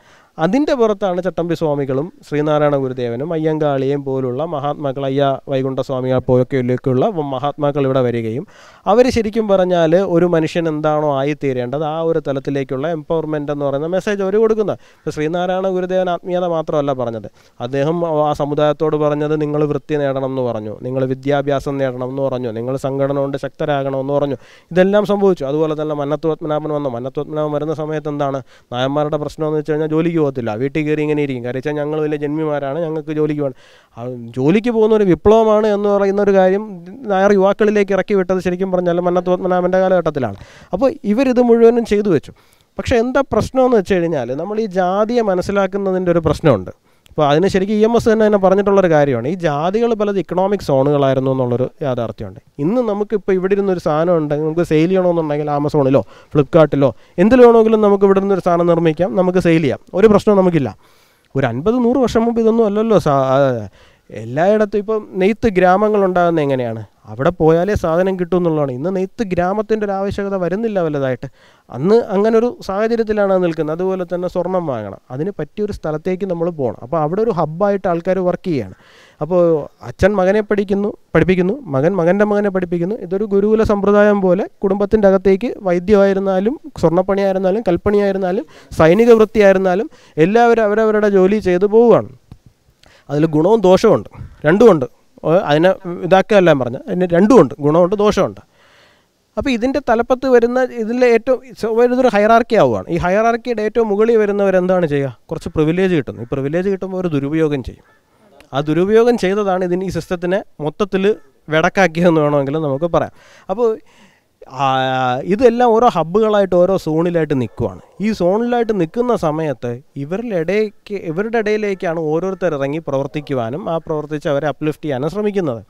അതിൻ്റെ പുറത്താണ് ചട്ടമ്പി സ്വാമികളും ശ്രീനാരായണ ഗുരുദേവനും അയ്യങ്കാളിയും പോലുള്ള മഹാത്മാക്കൾ അയ്യ വൈകുണ്ഠസ്വാമികൾ ഉള്ള മഹാത്മാക്കൾ ഇവിടെ വരികയും അവർ ശരിക്കും പറഞ്ഞാൽ ഒരു മനുഷ്യൻ എന്താണോ ആയിത്തീരേണ്ടത് ആ ഒരു തലത്തിലേക്കുള്ള എംപവർമെൻ്റ് എന്ന് പറയുന്ന മെസ്സേജ് അവർ കൊടുക്കുന്നത് ഇപ്പോൾ ശ്രീനാരായണ ഗുരുദേവൻ ആത്മീയത മാത്രമല്ല പറഞ്ഞത് അദ്ദേഹം ആ സമുദായത്തോട് പറഞ്ഞത് നിങ്ങൾ വൃത്തി നേടണം എന്ന് പറഞ്ഞു നിങ്ങൾ വിദ്യാഭ്യാസം നേടണം എന്ന് പറഞ്ഞു നിങ്ങൾ സംഘടന കൊണ്ട് ശക്തരാകണമെന്ന് പറഞ്ഞു ഇതെല്ലാം സംഭവിച്ചു അതുപോലെ തന്നെ മന്നത്വത്മനാഭൻ വന്നു മന്നത്വത്മനാഭൻ വരുന്ന സമയത്ത് എന്താണ് നായന്മാരുടെ പ്രശ്നം എന്ന് വെച്ച് കഴിഞ്ഞാൽ ജോലിക്ക് പോകത്തില്ല വീട്ടിൽ കയറി ഇങ്ങനെ ഇരിക്കും കാര്യം വെച്ചാൽ ഞങ്ങൾ വലിയ ജന്മിമാരാണ് ഞങ്ങൾക്ക് ജോലിക്ക് പോകണം ജോലിക്ക് പോകുന്ന ഒരു വിപ്ലവമാണ് എന്ന് പറയുന്ന ഒരു കാര്യം നായർ യുവാക്കളിലേക്ക് ഇറക്കി വിട്ടത് ശരിക്കും പറഞ്ഞാൽ മന്നത്ത് പത്മനാഭൻ്റെ കാലഘട്ടത്തിലാണ് അപ്പോൾ ഇവരിത് മുഴുവനും ചെയ്തു വെച്ചു പക്ഷേ എന്താ പ്രശ്നമെന്ന് വെച്ച് കഴിഞ്ഞാൽ നമ്മൾ ഈ ജാതിയെ മനസ്സിലാക്കുന്നതിൻ്റെ ഒരു പ്രശ്നമുണ്ട് അപ്പോൾ അതിന് ശരിക്കും ഇ എം എസ് തന്നെ തന്നെ പറഞ്ഞിട്ടുള്ളൊരു കാര്യമാണ് ഈ ജാതികൾ പലത് ഇക്കണോമിക് സോണുകളായിരുന്നു എന്നുള്ളൊരു യാഥാർത്ഥ്യമുണ്ട് ഇന്ന് നമുക്കിപ്പോൾ ഇവിടെ ഇരുന്നൊരു സാധനം ഉണ്ടെങ്കിൽ നമുക്ക് സെയിൽ ചെയ്യണമെന്നുണ്ടെങ്കിൽ ആമസോണിലോ ഫ്ലിപ്കാർട്ടിലോ എന്തു വേണമെങ്കിലും നമുക്ക് ഇവിടെ നിന്നൊരു സാധനം നിർമ്മിക്കാം നമുക്ക് സെയിൽ ചെയ്യാം ഒരു പ്രശ്നവും നമുക്കില്ല ഒരു അൻപത് നൂറ് വർഷം മുമ്പ് ഇതൊന്നും അല്ലല്ലോ എല്ലായിടത്തും ഇപ്പം നെയ്ത്ത് ഗ്രാമങ്ങളുണ്ടാകുന്നത് എങ്ങനെയാണ് അവിടെ പോയാലേ സാധനം കിട്ടും എന്നുള്ളതാണ് ഇന്ന് നെയ്ത്ത് ഗ്രാമത്തിൻ്റെ ഒരു ആവശ്യകത വരുന്നില്ല വലുതായിട്ട് അന്ന് അങ്ങനെ ഒരു സാഹചര്യത്തിലാണ് നിൽക്കുന്നത് അതുപോലെ തന്നെ സ്വർണം വാങ്ങണം അതിന് പറ്റിയൊരു സ്ഥലത്തേക്ക് നമ്മൾ പോകണം അപ്പോൾ അവിടെ ഒരു ഹബ്ബായിട്ട് ആൾക്കാർ വർക്ക് ചെയ്യുകയാണ് അപ്പോൾ അച്ഛൻ മകനെ പഠിക്കുന്നു പഠിപ്പിക്കുന്നു മകൻ മകൻ്റെ മകനെ പഠിപ്പിക്കുന്നു ഇതൊരു ഗുരുകുല സമ്പ്രദായം പോലെ കുടുംബത്തിൻ്റെ അകത്തേക്ക് വൈദ്യമായിരുന്നാലും സ്വർണ്ണപ്പണിയായിരുന്നാലും കൽപ്പണിയായിരുന്നാലും സൈനിക വൃത്തിയായിരുന്നാലും എല്ലാവരും അവരവരുടെ ജോലി ചെയ്തു പോവുകയാണ് അതിൽ ഗുണവും ദോഷവുമുണ്ട് രണ്ടുമുണ്ട് അതിനെ ഇതാക്കുകയല്ല പറഞ്ഞ അതിന് രണ്ടുമുണ്ട് ഗുണമുണ്ട് ദോഷമുണ്ട് അപ്പോൾ ഇതിൻ്റെ തലപ്പത്ത് വരുന്ന ഇതിലെ ഏറ്റവും ഇതൊരു ഹയറാർക്കി ആവുകയാണ് ഈ ഹയറാർക്കിയുടെ ഏറ്റവും മുകളിൽ വരുന്നവരെന്താണ് ചെയ്യുക കുറച്ച് പ്രിവിലേജ് കിട്ടുന്നു ഈ പ്രിവിലേജ് കിട്ടുമ്പോൾ ഒരു ദുരുപയോഗം ചെയ്യും ആ ദുരുപയോഗം ചെയ്തതാണ് ഇതിന് ഈ സിസ്റ്റത്തിനെ മൊത്തത്തിൽ വെടക്കാക്കിയതെന്ന് വേണമെങ്കിലും നമുക്ക് പറയാം അപ്പോൾ ഇതെല്ലാം ഓരോ ഹബ്ബുകളായിട്ട് ഓരോ സോണിലായിട്ട് നിൽക്കുവാണ് ഈ സോണിലായിട്ട് നിൽക്കുന്ന സമയത്ത് ഇവരുടെ ഇടയ്ക്ക് ഇവരുടെ ഇടയിലേക്കാണ് ഓരോരുത്തർ ഇറങ്ങി പ്രവർത്തിക്കുവാനും ആ പ്രവർത്തിച്ച് അവരെ അപ്ലിഫ്റ്റ് ചെയ്യാനും ശ്രമിക്കുന്നത്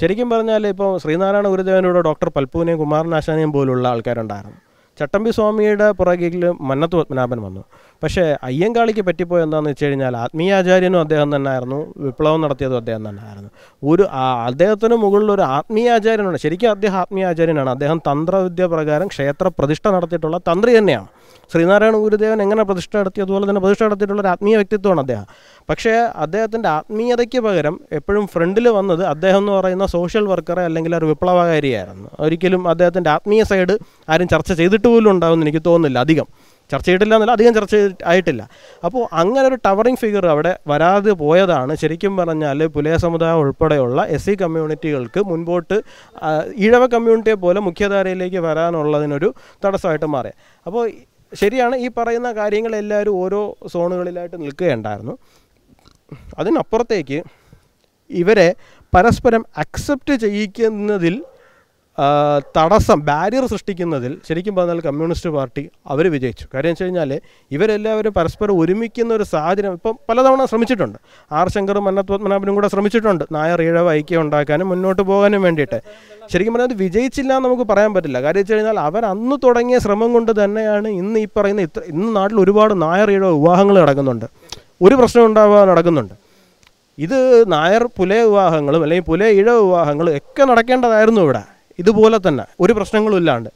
ശരിക്കും പറഞ്ഞാൽ ഇപ്പോൾ ശ്രീനാരായണ ഗുരുദേവനോട് ഡോക്ടർ പൽപ്പൂനെയും കുമാരനാശാനെയും പോലുള്ള ആൾക്കാരുണ്ടായിരുന്നു ചട്ടമ്പി സ്വാമിയുടെ പുറകിൽ മന്നത്ത് പത്മനാഭൻ വന്നു പക്ഷേ അയ്യങ്കാളിക്ക് പറ്റിപ്പോയി എന്താണെന്ന് വെച്ച് കഴിഞ്ഞാൽ ആത്മീയാചാര്യനും അദ്ദേഹം തന്നെയായിരുന്നു വിപ്ലവം നടത്തിയതും അദ്ദേഹം തന്നെയായിരുന്നു ഒരു അദ്ദേഹത്തിന് മുകളിൽ ഒരു ആത്മീയാചാര്യനാണ് ശരിക്കും അദ്ദേഹം ആത്മീയാചാര്യനാണ് അദ്ദേഹം തന്ത്രവിദ്യ പ്രകാരം ക്ഷേത്ര പ്രതിഷ്ഠ നടത്തിയിട്ടുള്ള തന്ത്രി തന്നെയാണ് ശ്രീനാരായണ ഗുരുദേവൻ എങ്ങനെ പ്രതിഷ്ഠ നടത്തി അതുപോലെ തന്നെ പ്രതിഷ്ഠ നടത്തിയിട്ടുള്ള ഒരു ആത്മീയ വ്യക്തിത്വമാണ് അദ്ദേഹം പക്ഷേ അദ്ദേഹത്തിൻ്റെ ആത്മീയതയ്ക്ക് പകരം എപ്പോഴും ഫ്രണ്ടിൽ വന്നത് അദ്ദേഹം എന്ന് പറയുന്ന സോഷ്യൽ വർക്കറെ അല്ലെങ്കിൽ ഒരു വിപ്ലവകാരിയായിരുന്നു ഒരിക്കലും അദ്ദേഹത്തിൻ്റെ ആത്മീയ സൈഡ് ആരും ചർച്ച ചെയ്തിട്ട് പോലും ഉണ്ടാവുമെന്ന് എനിക്ക് തോന്നുന്നില്ല അധികം ചർച്ച ചെയ്തിട്ടില്ല എന്നല്ല അധികം ചർച്ച ആയിട്ടില്ല അപ്പോൾ അങ്ങനെ ഒരു ടവറിങ് ഫിഗർ അവിടെ വരാതെ പോയതാണ് ശരിക്കും പറഞ്ഞാൽ പുലയ സമുദായം ഉൾപ്പെടെയുള്ള എസ് സി കമ്മ്യൂണിറ്റികൾക്ക് മുൻപോട്ട് ഈഴവ കമ്മ്യൂണിറ്റിയെ പോലെ മുഖ്യധാരയിലേക്ക് വരാനുള്ളതിനൊരു തടസ്സമായിട്ട് മാറി അപ്പോൾ ശരിയാണ് ഈ പറയുന്ന കാര്യങ്ങൾ എല്ലാവരും ഓരോ സോണുകളിലായിട്ട് നിൽക്കുകയുണ്ടായിരുന്നു അതിനപ്പുറത്തേക്ക് ഇവരെ പരസ്പരം അക്സെപ്റ്റ് ചെയ്യിക്കുന്നതിൽ തടസ്സം ബാരിയർ സൃഷ്ടിക്കുന്നതിൽ ശരിക്കും പറഞ്ഞാൽ കമ്മ്യൂണിസ്റ്റ് പാർട്ടി അവർ വിജയിച്ചു കാര്യം വെച്ച് കഴിഞ്ഞാൽ ഇവരെല്ലാവരും പരസ്പരം ഒരുമിക്കുന്ന ഒരു സാഹചര്യം ഇപ്പം പലതവണ ശ്രമിച്ചിട്ടുണ്ട് ആർ ശങ്കറും മന്നത്ത് പത്മനാഭനും കൂടെ ശ്രമിച്ചിട്ടുണ്ട് നായർ ഈഴവ ഐക്യം ഉണ്ടാക്കാനും മുന്നോട്ട് പോകാനും വേണ്ടിയിട്ട് ശരിക്കും പറഞ്ഞാൽ അത് വിജയിച്ചില്ല എന്ന് നമുക്ക് പറയാൻ പറ്റില്ല കാര്യം വെച്ച് കഴിഞ്ഞാൽ അവർ അന്ന് തുടങ്ങിയ ശ്രമം കൊണ്ട് തന്നെയാണ് ഇന്ന് ഈ പറയുന്ന ഇത്ര ഇന്ന് നാട്ടിൽ ഒരുപാട് നായർ ഈഴവ വിവാഹങ്ങൾ നടക്കുന്നുണ്ട് ഒരു പ്രശ്നം ഉണ്ടാവാൻ നടക്കുന്നുണ്ട് ഇത് നായർ പുലയ വിവാഹങ്ങളും അല്ലെങ്കിൽ പുലയ ഇഴ വിവാഹങ്ങളും ഒക്കെ നടക്കേണ്ടതായിരുന്നു ഇവിടെ ഇതുപോലെ തന്നെ ഒരു പ്രശ്നങ്ങളും ഇല്ലാണ്ട്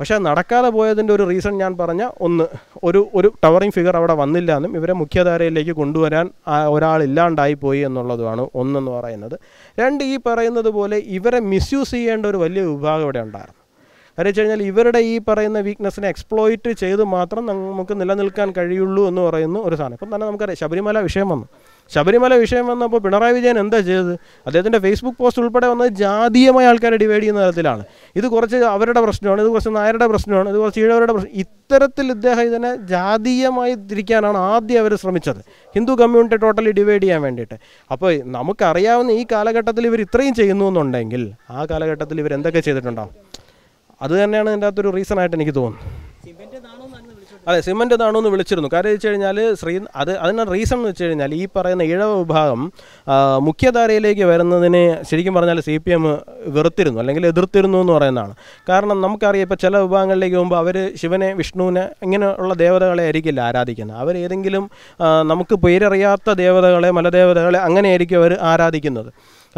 പക്ഷേ നടക്കാതെ പോയതിൻ്റെ ഒരു റീസൺ ഞാൻ പറഞ്ഞ ഒന്ന് ഒരു ഒരു ടവറിങ് ഫിഗർ അവിടെ വന്നില്ല എന്നും ഇവരെ മുഖ്യധാരയിലേക്ക് കൊണ്ടുവരാൻ ഒരാളില്ലാണ്ടായി പോയി എന്നുള്ളതുമാണ് ഒന്നെന്ന് പറയുന്നത് രണ്ട് ഈ പറയുന്നത് പോലെ ഇവരെ മിസ്യൂസ് ചെയ്യേണ്ട ഒരു വലിയ വിഭാഗം ഇവിടെ ഉണ്ടായിരുന്നു കാര്യം വെച്ച് കഴിഞ്ഞാൽ ഇവരുടെ ഈ പറയുന്ന വീക്ക്നെസ്സിനെ എക്സ്പ്ലോയിറ്റ് ചെയ്ത് മാത്രം നമുക്ക് നിലനിൽക്കാൻ കഴിയുള്ളൂ എന്ന് പറയുന്ന ഒരു സാധനം ഇപ്പം തന്നെ നമുക്കറിയാം ശബരിമല വിഷയം വന്നു ശബരിമല വിഷയം വന്നപ്പോൾ പിണറായി വിജയൻ എന്താ ചെയ്തത് അദ്ദേഹത്തിൻ്റെ ഫേസ്ബുക്ക് പോസ്റ്റ് ഉൾപ്പെടെ വന്നത് ജാതീയമായ ആൾക്കാരെ ഡിവൈഡ് ചെയ്യുന്ന തരത്തിലാണ് ഇത് കുറച്ച് അവരുടെ പ്രശ്നമാണ് ഇത് കുറച്ച് നായരുടെ പ്രശ്നമാണ് ഇത് കുറച്ച് ഈഴവരുടെ പ്രശ്നം ഇത്തരത്തിൽ ഇദ്ദേഹം ഇതിനെ ജാതീയമായി തിരിക്കാനാണ് ആദ്യം അവർ ശ്രമിച്ചത് ഹിന്ദു കമ്മ്യൂണിറ്റി ടോട്ടലി ഡിവൈഡ് ചെയ്യാൻ വേണ്ടിയിട്ട് അപ്പോൾ നമുക്കറിയാവുന്ന ഈ കാലഘട്ടത്തിൽ ഇവർ ഇത്രയും ചെയ്യുന്നു എന്നുണ്ടെങ്കിൽ ആ കാലഘട്ടത്തിൽ ഇവർ എന്തൊക്കെ ചെയ്തിട്ടുണ്ടാവും അത് തന്നെയാണ് ഇതിൻ്റെ അകത്തൊരു റീസൺ ആയിട്ട് എനിക്ക് തോന്നുന്നു അതെ സിമൻ്റ് എന്ന് വിളിച്ചിരുന്നു കാര്യം വെച്ച് കഴിഞ്ഞാൽ ശ്രീ അത് അതിന് റീസൺ എന്ന് വെച്ച് കഴിഞ്ഞാൽ ഈ പറയുന്ന ഇഴവ വിഭാഗം മുഖ്യധാരയിലേക്ക് വരുന്നതിനെ ശരിക്കും പറഞ്ഞാൽ സി പി എം വെറുത്തിരുന്നു അല്ലെങ്കിൽ എതിർത്തിരുന്നു എന്ന് പറയുന്നതാണ് കാരണം നമുക്കറിയാം ഇപ്പോൾ ചില വിഭാഗങ്ങളിലേക്ക് പോകുമ്പോൾ അവർ ശിവനെ വിഷ്ണുവിനെ ഇങ്ങനെയുള്ള ദേവതകളെ ആയിരിക്കില്ല ആരാധിക്കുന്നത് അവർ ഏതെങ്കിലും നമുക്ക് പേരറിയാത്ത ദേവതകളെ മലദേവതകളെ അങ്ങനെയായിരിക്കും അവർ ആരാധിക്കുന്നത്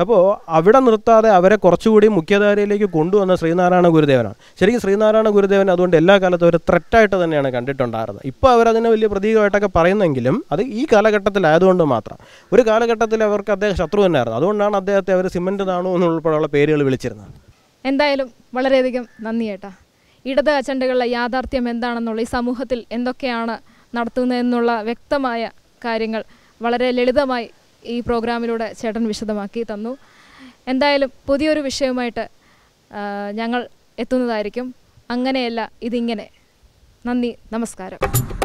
അപ്പോൾ അവിടെ നിർത്താതെ അവരെ കുറച്ചുകൂടി മുഖ്യധാരയിലേക്ക് കൊണ്ടുവന്ന ശ്രീനാരായണ ഗുരുദേവനാണ് ശരിക്കും ശ്രീനാരായണ ഗുരുദേവൻ അതുകൊണ്ട് എല്ലാ കാലത്തും ഒരു ത്രെറ്റായിട്ട് തന്നെയാണ് കണ്ടിട്ടുണ്ടായിരുന്നത് ഇപ്പോൾ അവരതിനെ വലിയ പ്രതീകമായിട്ടൊക്കെ പറയുന്നെങ്കിലും അത് ഈ കാലഘട്ടത്തിലായതുകൊണ്ട് മാത്രം ഒരു കാലഘട്ടത്തിൽ അവർക്ക് അദ്ദേഹം ശത്രു തന്നെയായിരുന്നു അതുകൊണ്ടാണ് അദ്ദേഹത്തെ അവർ സിമൻറ്റ് നാണു എന്നുൾപ്പെടെയുള്ള പേരുകൾ വിളിച്ചിരുന്നത് എന്തായാലും വളരെയധികം നന്ദി ഏട്ടാ ഇടത് അജണ്ടകളുടെ യാഥാർത്ഥ്യം എന്താണെന്നുള്ള ഈ സമൂഹത്തിൽ എന്തൊക്കെയാണ് നടത്തുന്നതെന്നുള്ള വ്യക്തമായ കാര്യങ്ങൾ വളരെ ലളിതമായി ഈ പ്രോഗ്രാമിലൂടെ ചേട്ടൻ വിശദമാക്കി തന്നു എന്തായാലും പുതിയൊരു വിഷയവുമായിട്ട് ഞങ്ങൾ എത്തുന്നതായിരിക്കും അങ്ങനെയല്ല ഇതിങ്ങനെ നന്ദി നമസ്കാരം